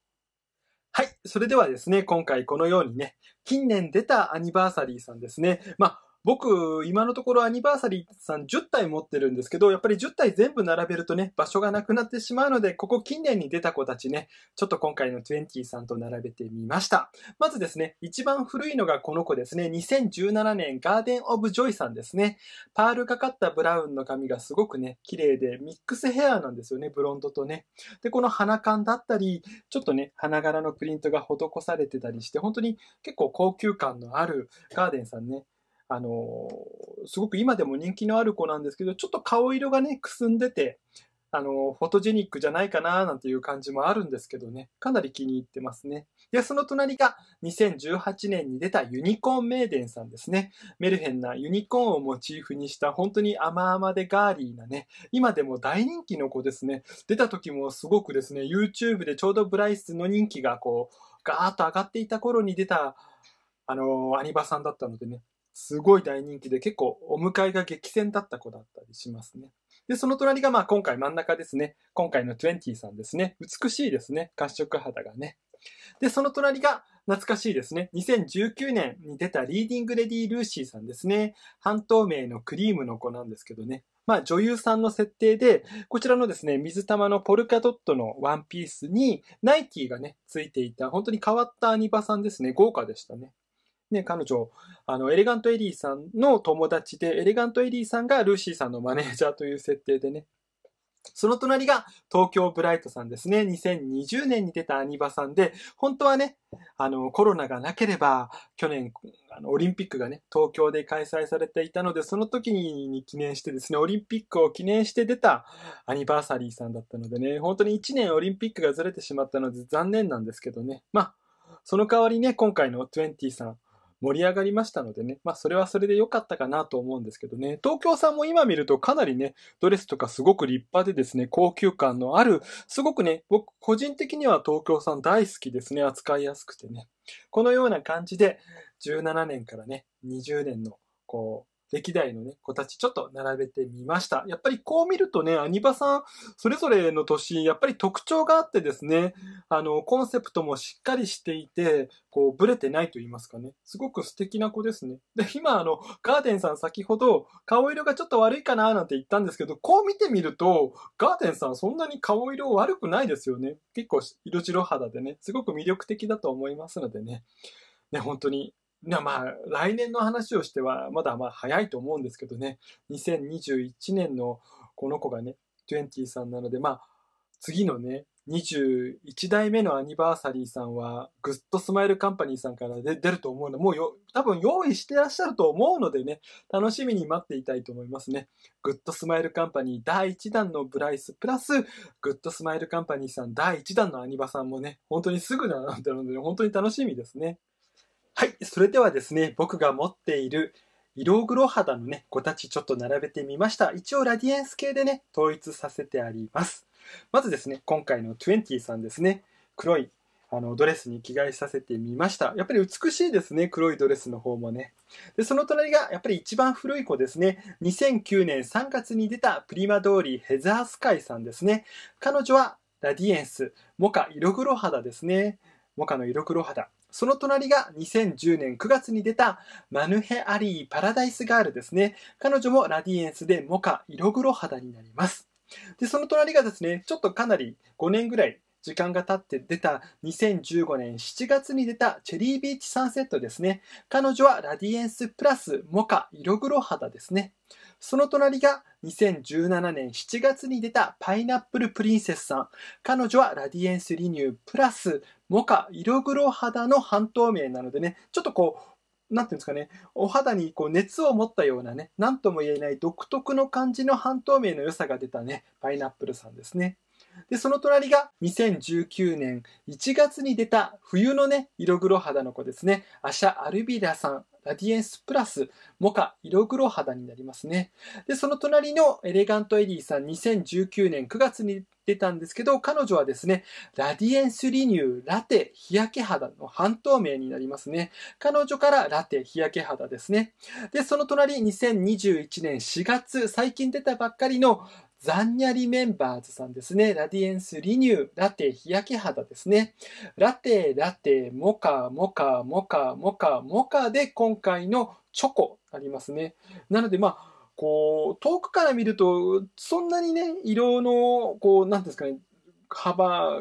はい。それではですね、今回このようにね、近年出たアニバーサリーさんですね。まあ、僕、今のところアニバーサリーさん10体持ってるんですけど、やっぱり10体全部並べるとね、場所がなくなってしまうので、ここ近年に出た子たちね、ちょっと今回の20さんと並べてみました。まずですね、一番古いのがこの子ですね、2017年ガーデンオブジョイさんですね。パールかかったブラウンの髪がすごくね、綺麗で、ミックスヘアなんですよね、ブロンドとね。で、この鼻感だったり、ちょっとね、花柄のプリントが施されてたりして、本当に結構高級感のあるガーデンさんね。あのすごく今でも人気のある子なんですけど、ちょっと顔色がね、くすんでて、あの、フォトジェニックじゃないかななんていう感じもあるんですけどね、かなり気に入ってますね。で、その隣が2018年に出たユニコーンメーデンさんですね。メルヘンなユニコーンをモチーフにした本当に甘々でガーリーなね、今でも大人気の子ですね。出た時もすごくですね、YouTube でちょうどブライスの人気がこう、ガーッと上がっていた頃に出た、あのー、アニバさんだったのでね、すごい大人気で結構お迎えが激戦だった子だったりしますね。で、その隣がまあ今回真ん中ですね。今回の20さんですね。美しいですね。褐色肌がね。で、その隣が懐かしいですね。2019年に出たリーディングレディー・ルーシーさんですね。半透明のクリームの子なんですけどね。まあ女優さんの設定で、こちらのですね、水玉のポルカドットのワンピースにナイキがね、ついていた、本当に変わったアニバさんですね。豪華でしたね。ね、彼女、あの、エレガントエリーさんの友達で、エレガントエリーさんがルーシーさんのマネージャーという設定でね。その隣が東京ブライトさんですね。2020年に出たアニバさんで、本当はね、あの、コロナがなければ、去年、あの、オリンピックがね、東京で開催されていたので、その時に記念してですね、オリンピックを記念して出たアニバーサリーさんだったのでね、本当に1年オリンピックがずれてしまったので残念なんですけどね。まあ、その代わりね、今回の20さん、盛り上がりましたのでね、まあそれはそれで良かったかなと思うんですけどね、東京さんも今見るとかなりね、ドレスとかすごく立派でですね、高級感のある、すごくね、僕個人的には東京さん大好きですね、扱いやすくてね。このような感じで、17年からね、20年の、こう、歴代のね、子たちちょっと並べてみました。やっぱりこう見るとね、アニバさん、それぞれの年、やっぱり特徴があってですね、あの、コンセプトもしっかりしていて、こう、ブレてないと言いますかね。すごく素敵な子ですね。で、今、あの、ガーデンさん先ほど、顔色がちょっと悪いかななんて言ったんですけど、こう見てみると、ガーデンさんそんなに顔色悪くないですよね。結構、色白肌でね、すごく魅力的だと思いますのでね。ね、本当になまあ、来年の話をしては、まだまあ早いと思うんですけどね、2021年のこの子がね、20さんなので、まあ、次のね、21代目のアニバーサリーさんは、グッドスマイルカンパニーさんから出ると思うの、もうよ、多分用意してらっしゃると思うのでね、楽しみに待っていたいと思いますね。グッドスマイルカンパニー第1弾のブライス、プラス、グッドスマイルカンパニーさん第1弾のアニバさんもね、本当にすぐなので、本当に楽しみですね。はい、それではですね、僕が持っている色黒肌のね、子たちちょっと並べてみました。一応ラディエンス系でね、統一させてあります。まずですね、今回の20さんですね、黒いあのドレスに着替えさせてみました。やっぱり美しいですね、黒いドレスの方もね。で、その隣がやっぱり一番古い子ですね、2009年3月に出たプリマドーリーヘザースカイさんですね。彼女はラディエンス、モカ色黒肌ですね。モカの色黒肌。その隣が2010年9月に出たマヌヘアリーパラダイスガールですね。彼女もラディエンスでモカ色黒肌になります。で、その隣がですね、ちょっとかなり5年ぐらい時間が経って出た2015年7月に出たチェリービーチサンセットですね。彼女はラディエンスプラスモカ色黒肌ですね。その隣が2017年7月に出たパイナップルプリンセスさん。彼女はラディエンスリニュープラスモカ色黒肌の半透明なのでね、ちょっとこう、なんていうんですかね、お肌にこう熱を持ったようなね、なんとも言えない独特の感じの半透明の良さが出たね、パイナップルさんですね。で、その隣が2019年1月に出た冬のね、色黒肌の子ですね、アシャ・アルビラさん。ラディエンスプラスモカ色黒肌になりますね。で、その隣のエレガントエリーさん2019年9月に出たんですけど、彼女はですね、ラディエンスリニューラテ日焼け肌の半透明になりますね。彼女からラテ日焼け肌ですね。で、その隣2021年4月、最近出たばっかりのザンニャリメンバーズさんですね。ラディエンスリニュー、ラテ、日焼け肌ですね。ラテ、ラテ、モカ、モカ、モカ、モカ、モカで今回のチョコありますね。なのでまあ、こう、遠くから見ると、そんなにね、色の、こう、なんですかね、幅、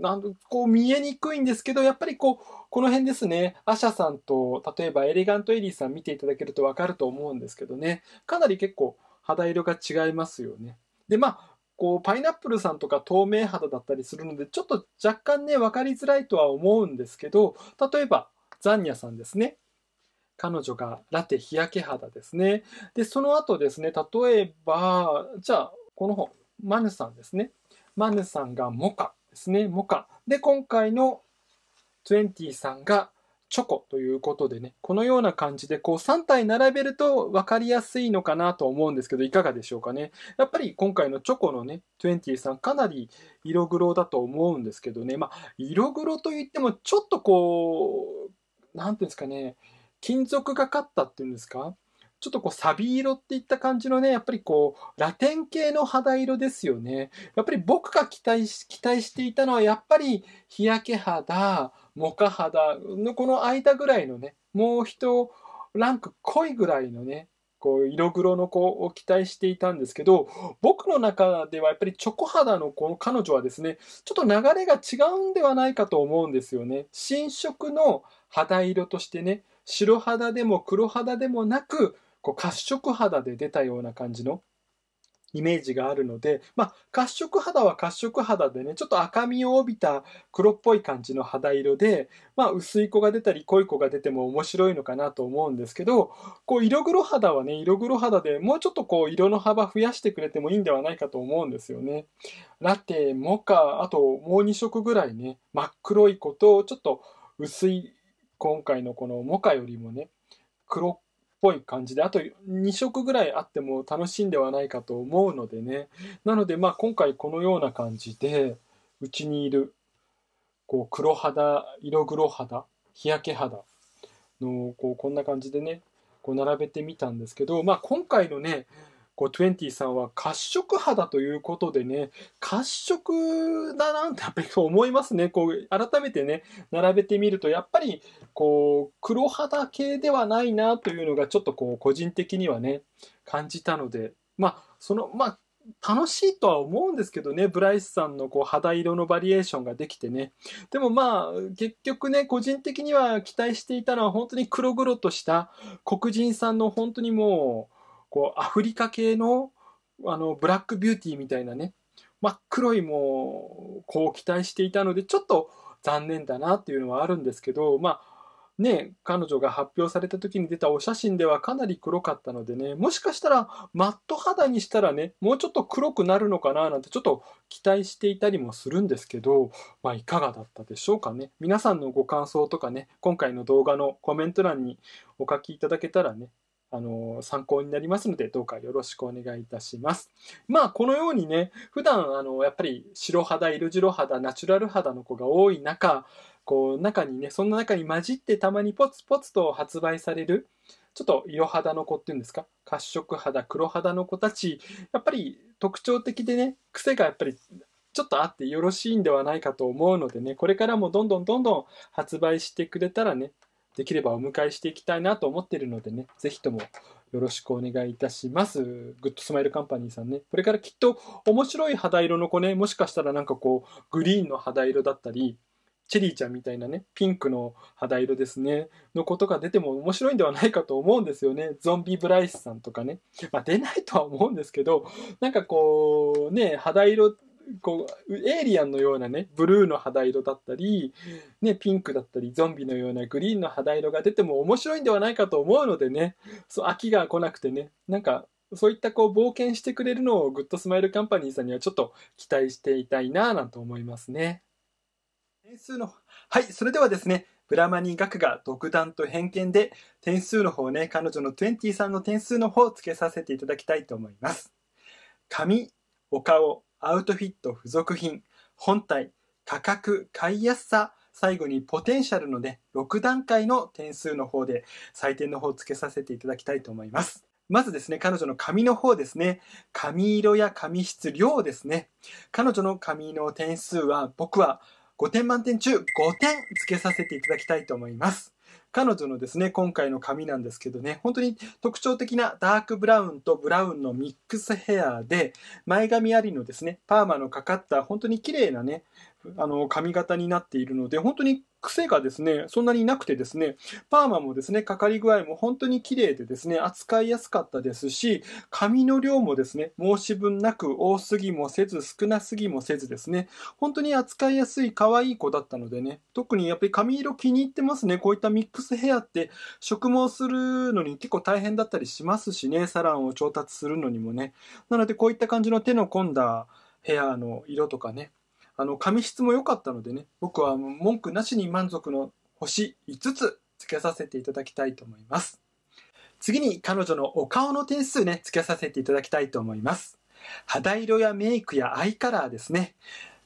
なんこう見えにくいんですけど、やっぱりこう、この辺ですね、アシャさんと、例えばエレガントエリーさん見ていただけるとわかると思うんですけどね、かなり結構、肌色が違いますよね。で、まあ、こう、パイナップルさんとか透明肌だったりするので、ちょっと若干ね、分かりづらいとは思うんですけど、例えば、ザンニャさんですね。彼女がラテ日焼け肌ですね。で、その後ですね、例えば、じゃあ、この本、マヌさんですね。マヌさんがモカですね、モカ。で、今回の20さんがチョコということでね、このような感じでこう3体並べると分かりやすいのかなと思うんですけど、いかがでしょうかね。やっぱり今回のチョコのね、20さんかなり色黒だと思うんですけどね、まあ、色黒といってもちょっとこう、何て言うんですかね、金属がかったっていうんですかちょっとこうサビ色っていった感じのね、やっぱりこう、ラテン系の肌色ですよね。やっぱり僕が期待し、期待していたのはやっぱり日焼け肌、モカハダのこの間ぐらいのねもう一ランク濃いぐらいのねこう色黒の子を期待していたんですけど僕の中ではやっぱりチョコ肌のこの彼女はですねちょっと流れが違うんではないかと思うんですよね新色の肌色としてね白肌でも黒肌でもなくこう褐色肌で出たような感じのイメージがあるので、まあ、褐色肌は褐色肌でね、ちょっと赤みを帯びた黒っぽい感じの肌色で、まあ、薄い子が出たり濃い子が出ても面白いのかなと思うんですけど、こう、色黒肌はね、色黒肌でもうちょっとこう、色の幅増やしてくれてもいいんではないかと思うんですよね。ラテ、モカ、あともう2色ぐらいね、真っ黒い子と、ちょっと薄い、今回のこのモカよりもね、黒っぽい感じで、あと2色ぐらいあっても楽しいんではないかと思うのでね。なので、まあ今回このような感じで、うちにいる、こう黒肌、色黒肌、日焼け肌の、こうこんな感じでね、こう並べてみたんですけど、まあ今回のね、こう、20さんは褐色肌ということでね、褐色だなってやっぱり思いますね。こう、改めてね、並べてみると、やっぱり、こう、黒肌系ではないなというのが、ちょっとこう、個人的にはね、感じたので、まあ、その、まあ、楽しいとは思うんですけどね、ブライスさんのこう肌色のバリエーションができてね。でもまあ、結局ね、個人的には期待していたのは本当に黒々とした黒人さんの本当にもう、こう、アフリカ系の、あの、ブラックビューティーみたいなね、真っ黒いもう、こう期待していたので、ちょっと残念だなっていうのはあるんですけど、まあ、ね、彼女が発表された時に出たお写真ではかなり黒かったのでね、もしかしたらマット肌にしたらね、もうちょっと黒くなるのかななんてちょっと期待していたりもするんですけど、まあいかがだったでしょうかね。皆さんのご感想とかね、今回の動画のコメント欄にお書きいただけたらね、あの、参考になりますので、どうかよろしくお願いいたします。まあ、このようにね、普段、あの、やっぱり白肌、色白肌、ナチュラル肌の子が多い中、こう、中にね、そんな中に混じってたまにポツポツと発売される、ちょっと色肌の子っていうんですか、褐色肌、黒肌の子たち、やっぱり特徴的でね、癖がやっぱりちょっとあってよろしいんではないかと思うのでね、これからもどんどんどんどん発売してくれたらね、できればお迎えしていきたいなと思ってるのでね、ぜひともよろしくお願いいたします。グッドスマイルカンパニーさんね。これからきっと面白い肌色の子ね、もしかしたらなんかこう、グリーンの肌色だったり、チェリーちゃんみたいなね、ピンクの肌色ですね、のことが出ても面白いんではないかと思うんですよね。ゾンビブライスさんとかね。まあ出ないとは思うんですけど、なんかこう、ね、肌色こう、エイリアンのようなね、ブルーの肌色だったり、ね、ピンクだったり、ゾンビのようなグリーンの肌色が出ても面白いんではないかと思うのでね、そう、飽きが来なくてね、なんか、そういったこう冒険してくれるのをグッドスマイルカンパニーさんにはちょっと期待していたいなぁなんて思いますね。点数の、はい、それではですね、ブラマニー学が独断と偏見で点数の方ね、彼女の2 3さんの点数の方をつけさせていただきたいと思います。髪、お顔、アウトフィット付属品、本体、価格、買いやすさ、最後にポテンシャルのね、6段階の点数の方で採点の方をつけさせていただきたいと思います。まずですね、彼女の髪の方ですね。髪色や髪質、量ですね。彼女の髪の点数は、僕は5点満点中5点つけさせていただきたいと思います。彼女のですね、今回の髪なんですけどね、本当に特徴的なダークブラウンとブラウンのミックスヘアで、前髪ありのですね、パーマのかかった本当に綺麗なね、あの、髪型になっているので、本当に癖がですね、そんなになくてですね、パーマもですね、かかり具合も本当に綺麗でですね、扱いやすかったですし、髪の量もですね、申し分なく多すぎもせず、少なすぎもせずですね、本当に扱いやすい可愛い子だったのでね、特にやっぱり髪色気に入ってますね、こういったミックスヘアって植毛するのに結構大変だったりしますしね、サランを調達するのにもね。なのでこういった感じの手の込んだヘアの色とかね、あの、紙質も良かったのでね、僕は文句なしに満足の星5つ付けさせていただきたいと思います。次に彼女のお顔の点数ね、付けさせていただきたいと思います。肌色やメイクやアイカラーですね。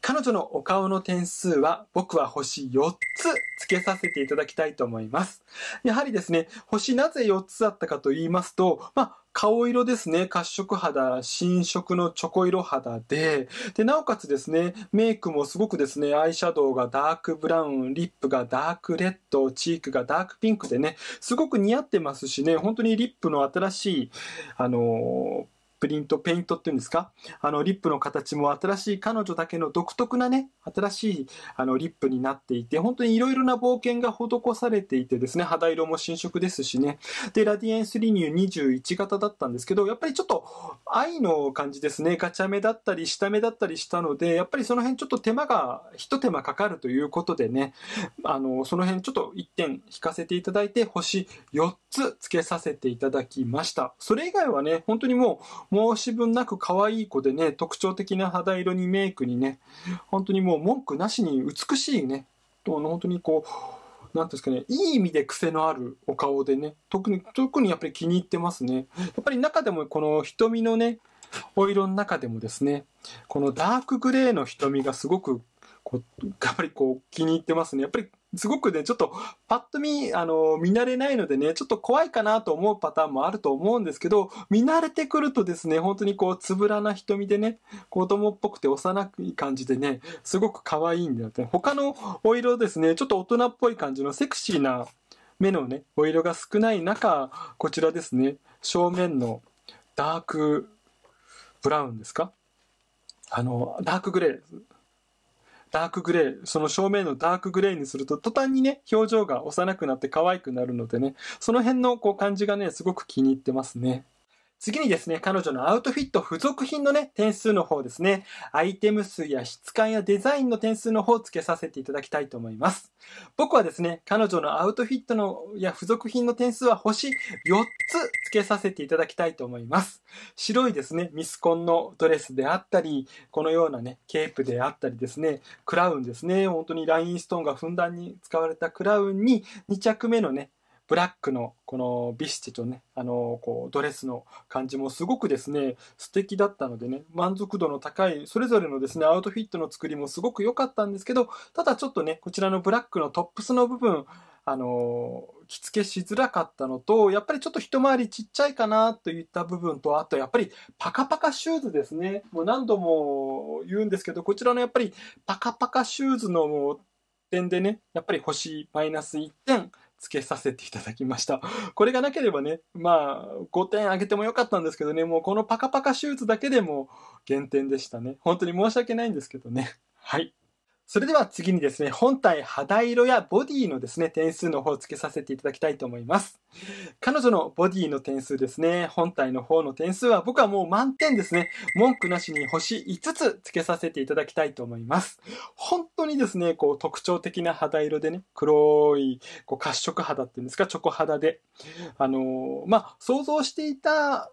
彼女のお顔の点数は僕は星4つ付けさせていただきたいと思います。やはりですね、星なぜ4つあったかと言いますと、まあ、顔色ですね、褐色肌、新色のチョコ色肌で、で、なおかつですね、メイクもすごくですね、アイシャドウがダークブラウン、リップがダークレッド、チークがダークピンクでね、すごく似合ってますしね、本当にリップの新しい、あのープリント、ペイントっていうんですかあの、リップの形も新しい彼女だけの独特なね、新しいあのリップになっていて、本当にいろいろな冒険が施されていてですね、肌色も新色ですしね。で、ラディエンスリニュー21型だったんですけど、やっぱりちょっと愛の感じですね、ガチャ目だったり、下目だったりしたので、やっぱりその辺ちょっと手間が、一手間かかるということでね、あの、その辺ちょっと1点引かせていただいて、星4つ付けさせていただきました。それ以外はね、本当にもう、申し分なく可愛い子でね、特徴的な肌色にメイクにね、本当にもう文句なしに美しいね、と、本当にこう、なんですかね、いい意味で癖のあるお顔でね、特に、特にやっぱり気に入ってますね。やっぱり中でもこの瞳のね、お色の中でもですね、このダークグレーの瞳がすごくこう、やっぱりこう気に入ってますね。やっぱりすごくね、ちょっと、パッと見、あの、見慣れないのでね、ちょっと怖いかなと思うパターンもあると思うんですけど、見慣れてくるとですね、本当にこう、つぶらな瞳でね、子供っぽくて幼い感じでね、すごく可愛いんだよね。他のお色ですね、ちょっと大人っぽい感じのセクシーな目のね、お色が少ない中、こちらですね、正面のダークブラウンですかあの、ダークグレーダークグレー、その正面のダークグレーにすると、途端にね、表情が幼くなって可愛くなるのでね、その辺のこう感じがね、すごく気に入ってますね。次にですね、彼女のアウトフィット付属品のね、点数の方ですね、アイテム数や質感やデザインの点数の方を付けさせていただきたいと思います。僕はですね、彼女のアウトフィットのや付属品の点数は星4つ付けさせていただきたいと思います。白いですね、ミスコンのドレスであったり、このようなね、ケープであったりですね、クラウンですね、本当にラインストーンがふんだんに使われたクラウンに2着目のね、ブラックのこのビスチとね、あの、こう、ドレスの感じもすごくですね、素敵だったのでね、満足度の高い、それぞれのですね、アウトフィットの作りもすごく良かったんですけど、ただちょっとね、こちらのブラックのトップスの部分、あの着付けしづらかったのと、やっぱりちょっと一回りちっちゃいかなといった部分と、あとやっぱりパカパカシューズですね。もう何度も言うんですけど、こちらのやっぱりパカパカシューズの点でね、やっぱり星マイナス1点、つけさせていただきました。これがなければね、まあ、5点あげてもよかったんですけどね、もうこのパカパカ手術だけでも減点でしたね。本当に申し訳ないんですけどね。はい。それでは次にですね、本体肌色やボディのですね、点数の方をつけさせていただきたいと思います。彼女のボディの点数ですね、本体の方の点数は僕はもう満点ですね、文句なしに星5つつけさせていただきたいと思います。本当にですね、こう特徴的な肌色でね、黒いこう褐色肌っていうんですか、チョコ肌で、あのー、まあ、想像していた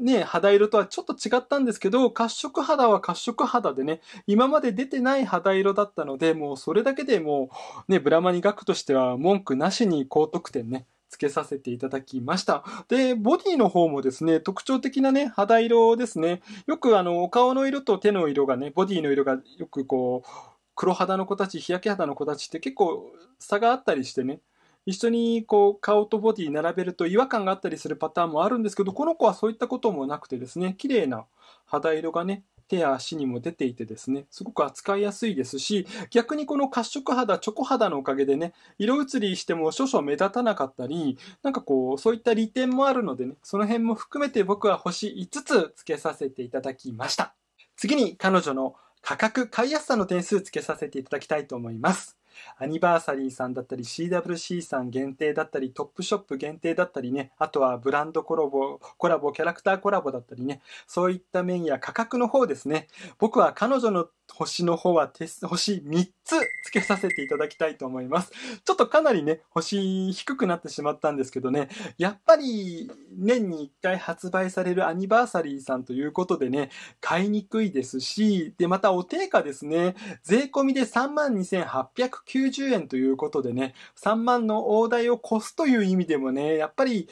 ね、肌色とはちょっと違ったんですけど、褐色肌は褐色肌でね、今まで出てない肌色だったので、もうそれだけでもう、ね、ブラマニ学としては文句なしに高得点ね、つけさせていただきました。で、ボディの方もですね、特徴的なね、肌色ですね。よくあの、お顔の色と手の色がね、ボディの色がよくこう、黒肌の子たち、日焼け肌の子たちって結構差があったりしてね、一緒にこう顔とボディ並べると違和感があったりするパターンもあるんですけどこの子はそういったこともなくてですね綺麗な肌色がね手や足にも出ていてですねすごく扱いやすいですし逆にこの褐色肌チョコ肌のおかげでね色移りしても少々目立たなかったりなんかこうそういった利点もあるのでねその辺も含めて僕は星5つつけさせていただきました次に彼女の価格買いやすさの点数つけさせていただきたいと思いますアニバーサリーさんだったり、CWC さん限定だったり、トップショップ限定だったりね、あとはブランドコラボ、コラボ、キャラクターコラボだったりね、そういった面や価格の方ですね、僕は彼女の星の方は星3つ付けさせていただきたいと思います。ちょっとかなりね、星低くなってしまったんですけどね、やっぱり年に1回発売されるアニバーサリーさんということでね、買いにくいですし、で、またお定価ですね、税込みで32,890 90円ということでね、3万の大台を越すという意味でもね、やっぱり、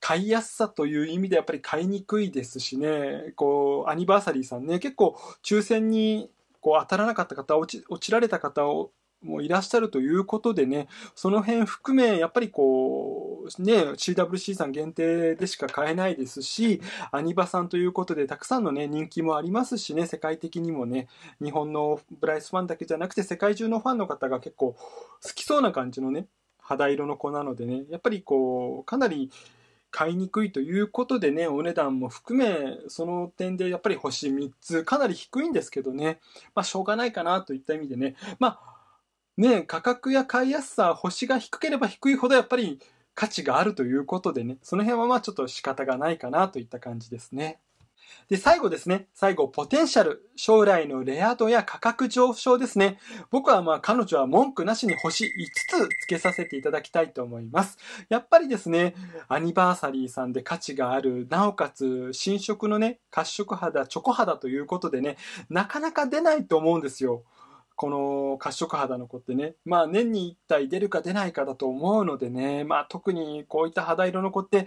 買いやすさという意味でやっぱり買いにくいですしね、こう、アニバーサリーさんね、結構抽選にこう当たらなかった方、落ち落ちられた方をもいらっしゃるということでね、その辺含め、やっぱりこう、ね、CWC さん限定でしか買えないですし、アニバさんということで、たくさんのね、人気もありますしね、世界的にもね、日本のブライスファンだけじゃなくて、世界中のファンの方が結構好きそうな感じのね、肌色の子なのでね、やっぱりこう、かなり、買いにくいということでね、お値段も含め、その点でやっぱり星3つ、かなり低いんですけどね、まあしょうがないかなといった意味でね、まあね、価格や買いやすさ、星が低ければ低いほどやっぱり価値があるということでね、その辺はまあちょっと仕方がないかなといった感じですね。で、最後ですね。最後、ポテンシャル。将来のレア度や価格上昇ですね。僕はまあ彼女は文句なしに星5つ付けさせていただきたいと思います。やっぱりですね、アニバーサリーさんで価値がある、なおかつ新色のね、褐色肌、チョコ肌ということでね、なかなか出ないと思うんですよ。この褐色肌の子ってね、まあ年に1体出るか出ないかだと思うのでね、まあ特にこういった肌色の子って、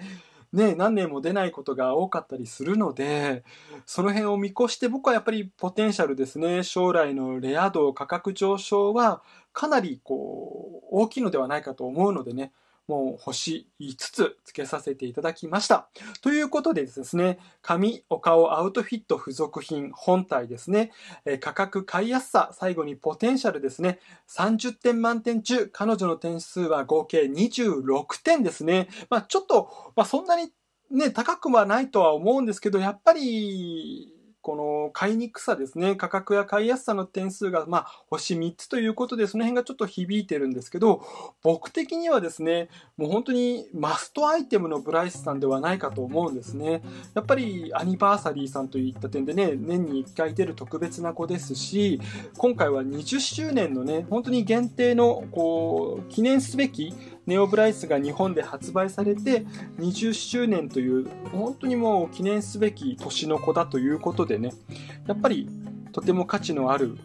ね、何年も出ないことが多かったりするので、その辺を見越して僕はやっぱりポテンシャルですね、将来のレア度価格上昇はかなりこう、大きいのではないかと思うのでね、もう星5つ付けさせていただきました。ということでですね、髪、お顔、アウトフィット、付属品、本体ですね、え価格、買いやすさ、最後にポテンシャルですね、30点満点中、彼女の点数は合計26点ですね。まあちょっと、まあそんなにね、高くはないとは思うんですけど、やっぱり、この買いにくさですね、価格や買いやすさの点数が、まあ、星3つということで、その辺がちょっと響いてるんですけど、僕的にはですね、もう本当にマストアイテムのブライスさんではないかと思うんですね。やっぱりアニバーサリーさんといった点でね、年に1回出る特別な子ですし、今回は20周年のね、本当に限定の、こう、記念すべきネオブライスが日本で発売されて20周年という本当にもう記念すべき年の子だということでねやっぱりとても価値のある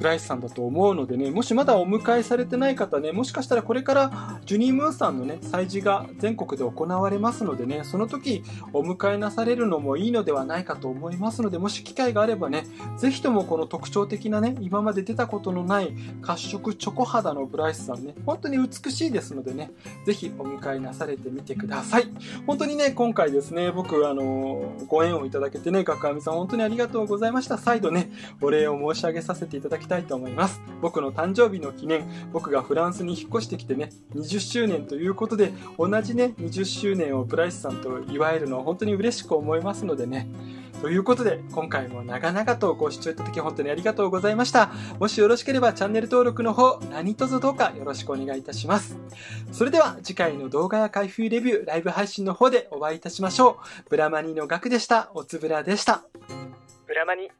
ライスさんだと思うのでね、もしまだお迎えされてない方ね、もしかしたらこれからジュニー・ムーさんのね、催事が全国で行われますのでね、その時お迎えなされるのもいいのではないかと思いますので、もし機会があればね、ぜひともこの特徴的なね、今まで出たことのない褐色チョコ肌のブライスさんね、本当に美しいですのでね、ぜひお迎えなされてみてください。本当にね、今回ですね、僕、あのー、ご縁をいただけてね、学クさん本当にありがとうございました。再度ね、お礼を申し上げさせていただききたいと思います。僕の誕生日の記念、僕がフランスに引っ越してきてね、20周年ということで、同じね、20周年をプライスさんと祝えるのは本当に嬉しく思いますのでね。ということで、今回も長々とご視聴いただき本当にありがとうございました。もしよろしければチャンネル登録の方、何卒どうかよろしくお願いいたします。それでは次回の動画や開封レビュー、ライブ配信の方でお会いいたしましょう。ブラマニのガクでした。おつぶらでした。ブラマニ。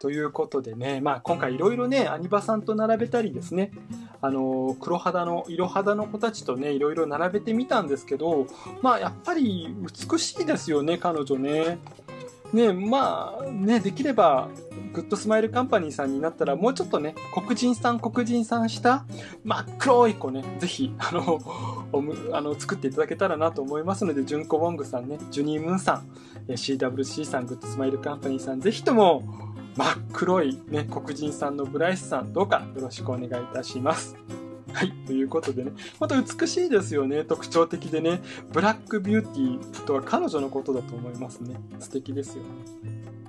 ということでね、まあ、今回いろいろね、アニバさんと並べたりですね、あの、黒肌の、色肌の子たちとね、いろいろ並べてみたんですけど、まあ、やっぱり美しいですよね、彼女ね。ね、まあ、ね、できれば、グッドスマイルカンパニーさんになったら、もうちょっとね、黒人さん、黒人さんした真っ黒い子ね、ぜひ、あの、あの作っていただけたらなと思いますので、ジュンコ・ウォングさんね、ジュニー・ムーンさん、CWC さん、グッドスマイルカンパニーさん、ぜひとも、真っ黒い、ね、黒人さんのブライスさん、どうかよろしくお願いいたします。はい。ということでね。また美しいですよね。特徴的でね。ブラックビューティーとは彼女のことだと思いますね。素敵ですよね。